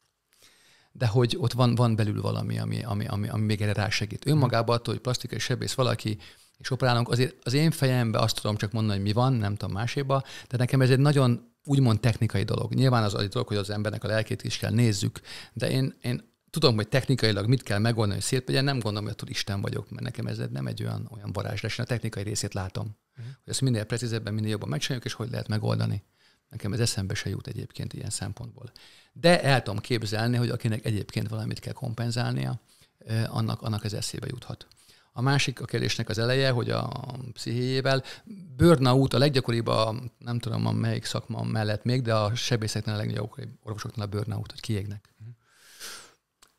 de hogy ott van, van belül valami, ami, ami, ami, ami még erre segít Önmagában attól, hogy plastikai sebész valaki, és operálunk, azért az én fejembe azt tudom csak mondani, hogy mi van, nem tudom máséba, de nekem ez egy nagyon úgymond technikai dolog. Nyilván az egy dolog, hogy az embernek a lelkét is kell nézzük, de én, én tudom, hogy technikailag mit kell megoldani, hogy szép legyen, nem gondolom, hogy attól Isten vagyok, mert nekem ez nem egy olyan, olyan varázslás, a technikai részét látom. Uh-huh. Hogy ezt minél precízebben, minél jobban megcsináljuk, és hogy lehet megoldani. Nekem ez eszembe se jut egyébként ilyen szempontból. De el tudom képzelni, hogy akinek egyébként valamit kell kompenzálnia, annak, annak ez eszébe juthat. A másik a kérdésnek az eleje, hogy a pszichéjével burnout a leggyakoribb, a, nem tudom a melyik szakma mellett még, de a sebészeknél a leggyakoribb orvosoknál a burnout, hogy kiégnek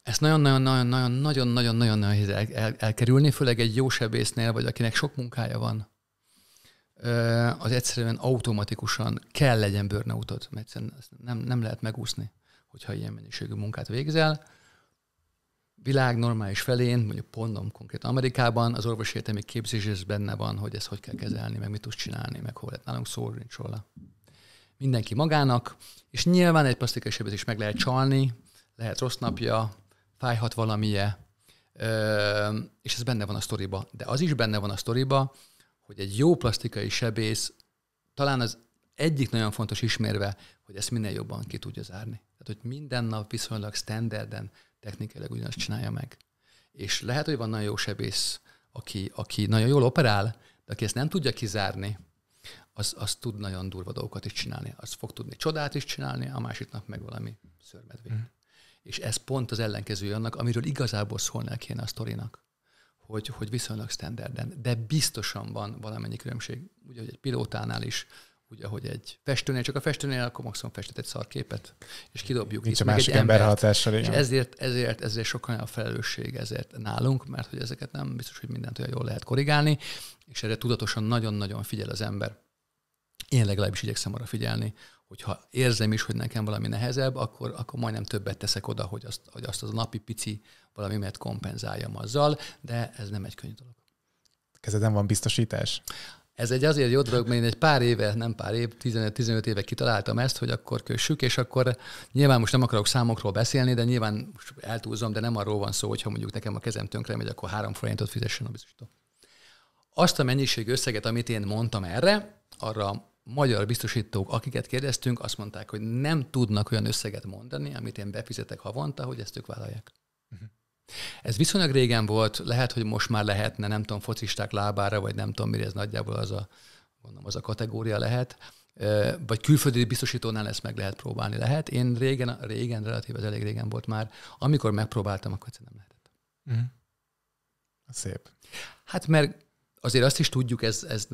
ezt nagyon-nagyon-nagyon-nagyon-nagyon-nagyon nehéz el, el, elkerülni, főleg egy jó sebésznél, vagy akinek sok munkája van, az egyszerűen automatikusan kell legyen burnoutod, mert egyszerűen nem, nem lehet megúszni, hogyha ilyen mennyiségű munkát végzel. Világ normális felén, mondjuk pontom konkrét Amerikában, az orvosi értelmi képzés ez benne van, hogy ezt hogy kell kezelni, meg mit tudsz csinálni, meg hol lehet nálunk szó, nincs róla. Mindenki magának, és nyilván egy plastikai sebet is meg lehet csalni, lehet rossz napja, fájhat valamije, és ez benne van a sztoriba. De az is benne van a sztoriba, hogy egy jó plastikai sebész talán az egyik nagyon fontos ismérve, hogy ezt minél jobban ki tudja zárni. Tehát, hogy minden nap viszonylag standarden technikailag ugyanazt csinálja meg. És lehet, hogy van nagyon jó sebész, aki, aki nagyon jól operál, de aki ezt nem tudja kizárni, az, az tud nagyon durva dolgokat is csinálni. Az fog tudni csodát is csinálni, a másiknak meg valami szörmedvényt. Mm. És ez pont az ellenkező annak, amiről igazából szólnál kéne a sztorinak, hogy, hogy viszonylag standarden. De biztosan van valamennyi különbség. Ugye, hogy egy pilótánál is, ugye, hogy egy festőnél, csak a festőnél akkor maximum festett egy szarképet, és kidobjuk. Nincs itt a másik egy ember hatással. És ezért, ezért, ezért sokkal a felelősség ezért nálunk, mert hogy ezeket nem biztos, hogy mindent olyan jól lehet korrigálni, és erre tudatosan nagyon-nagyon figyel az ember. Én legalábbis igyekszem arra figyelni, hogyha érzem is, hogy nekem valami nehezebb, akkor, akkor majdnem többet teszek oda, hogy azt, hogy azt az napi pici mert kompenzáljam azzal, de ez nem egy könnyű dolog. Kezeden van biztosítás? Ez egy azért jó dolog, mert én egy pár éve, nem pár év, 15-15 éve kitaláltam ezt, hogy akkor kössük, és akkor nyilván most nem akarok számokról beszélni, de nyilván most eltúlzom, de nem arról van szó, hogyha mondjuk nekem a kezem tönkre megy, akkor három forintot fizessen a biztosító. Azt a mennyiség összeget, amit én mondtam erre, arra magyar biztosítók, akiket kérdeztünk, azt mondták, hogy nem tudnak olyan összeget mondani, amit én befizetek havonta, hogy ezt ők vállalják. Mhm. Ez viszonylag régen volt, lehet, hogy most már lehetne, nem tudom, focisták lábára, vagy nem tudom, mire ez nagyjából az a, mondom, az a kategória lehet, vagy külföldi biztosítónál ezt meg lehet próbálni. Lehet, én régen, régen, relatív, ez elég régen volt már, amikor megpróbáltam, akkor nem lehetett. Mm. Szép. Hát mert Azért azt is tudjuk, ez, ez,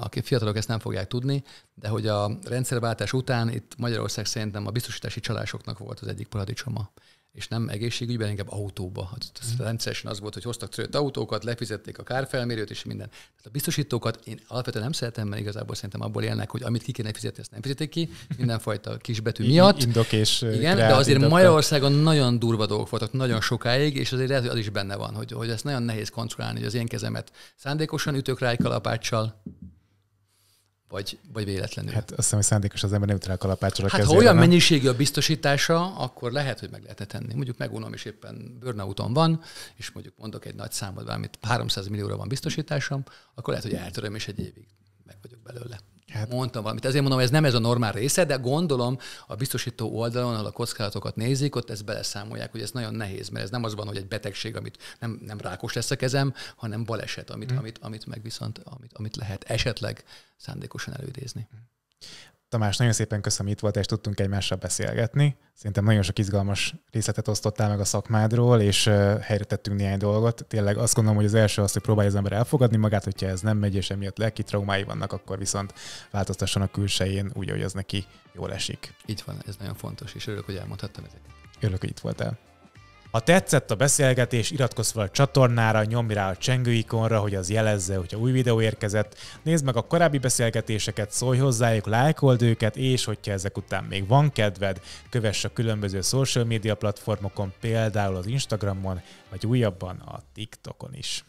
a fiatalok ezt nem fogják tudni, de hogy a rendszerváltás után itt Magyarország szerintem a biztosítási csalásoknak volt az egyik paradicsoma és nem egészségügyben, inkább autóba. Hát ez mm. rendszeresen az volt, hogy hoztak trőtt autókat, lefizették a kárfelmérőt és minden. Tehát a biztosítókat én alapvetően nem szeretem, mert igazából szerintem abból élnek, hogy amit ki kéne fizetni, azt nem fizetik ki, mindenfajta kisbetű miatt. Indok és Igen, de azért indokra. Magyarországon nagyon durva dolgok voltak nagyon sokáig, és azért lehet, hogy az is benne van, hogy, hogy ezt nagyon nehéz kontrollálni, hogy az én kezemet szándékosan ütök rá egy kalapáccsal, vagy, vagy véletlenül. Hát azt hiszem, hogy szándékos az ember nem utána a kalapácsra Hát kezére, ha olyan nem? mennyiségű a biztosítása, akkor lehet, hogy meg lehetne tenni. Mondjuk megunom, és éppen burnouton van, és mondjuk mondok egy nagy számot, valamit 300 millióra van biztosításom, akkor lehet, hogy eltöröm, és egy évig meg vagyok belőle. Hát. Mondtam valamit. Ezért mondom, hogy ez nem ez a normál része, de gondolom a biztosító oldalon, ahol a kockázatokat nézik, ott ezt beleszámolják, hogy ez nagyon nehéz, mert ez nem az van, hogy egy betegség, amit nem, nem rákos lesz a kezem, hanem baleset, amit, hmm. amit, amit meg viszont, amit, amit lehet esetleg szándékosan előidézni. Hmm. Tamás, nagyon szépen köszönöm, itt volt, és tudtunk egymással beszélgetni. Szerintem nagyon sok izgalmas részletet osztottál meg a szakmádról, és helyre tettünk néhány dolgot. Tényleg azt gondolom, hogy az első az, hogy próbálja az ember elfogadni magát, hogyha ez nem megy, és emiatt lelki traumái vannak, akkor viszont változtasson a külsején úgy, ahogy az neki jól esik. Így van, ez nagyon fontos, és örülök, hogy elmondhattam ezeket. Örülök, hogy itt voltál. Ha tetszett a beszélgetés, iratkozz fel a csatornára, nyomj rá a csengő ikonra, hogy az jelezze, hogyha új videó érkezett. Nézd meg a korábbi beszélgetéseket, szólj hozzájuk, lájkold őket, és hogyha ezek után még van kedved, kövess a különböző social media platformokon, például az Instagramon, vagy újabban a TikTokon is.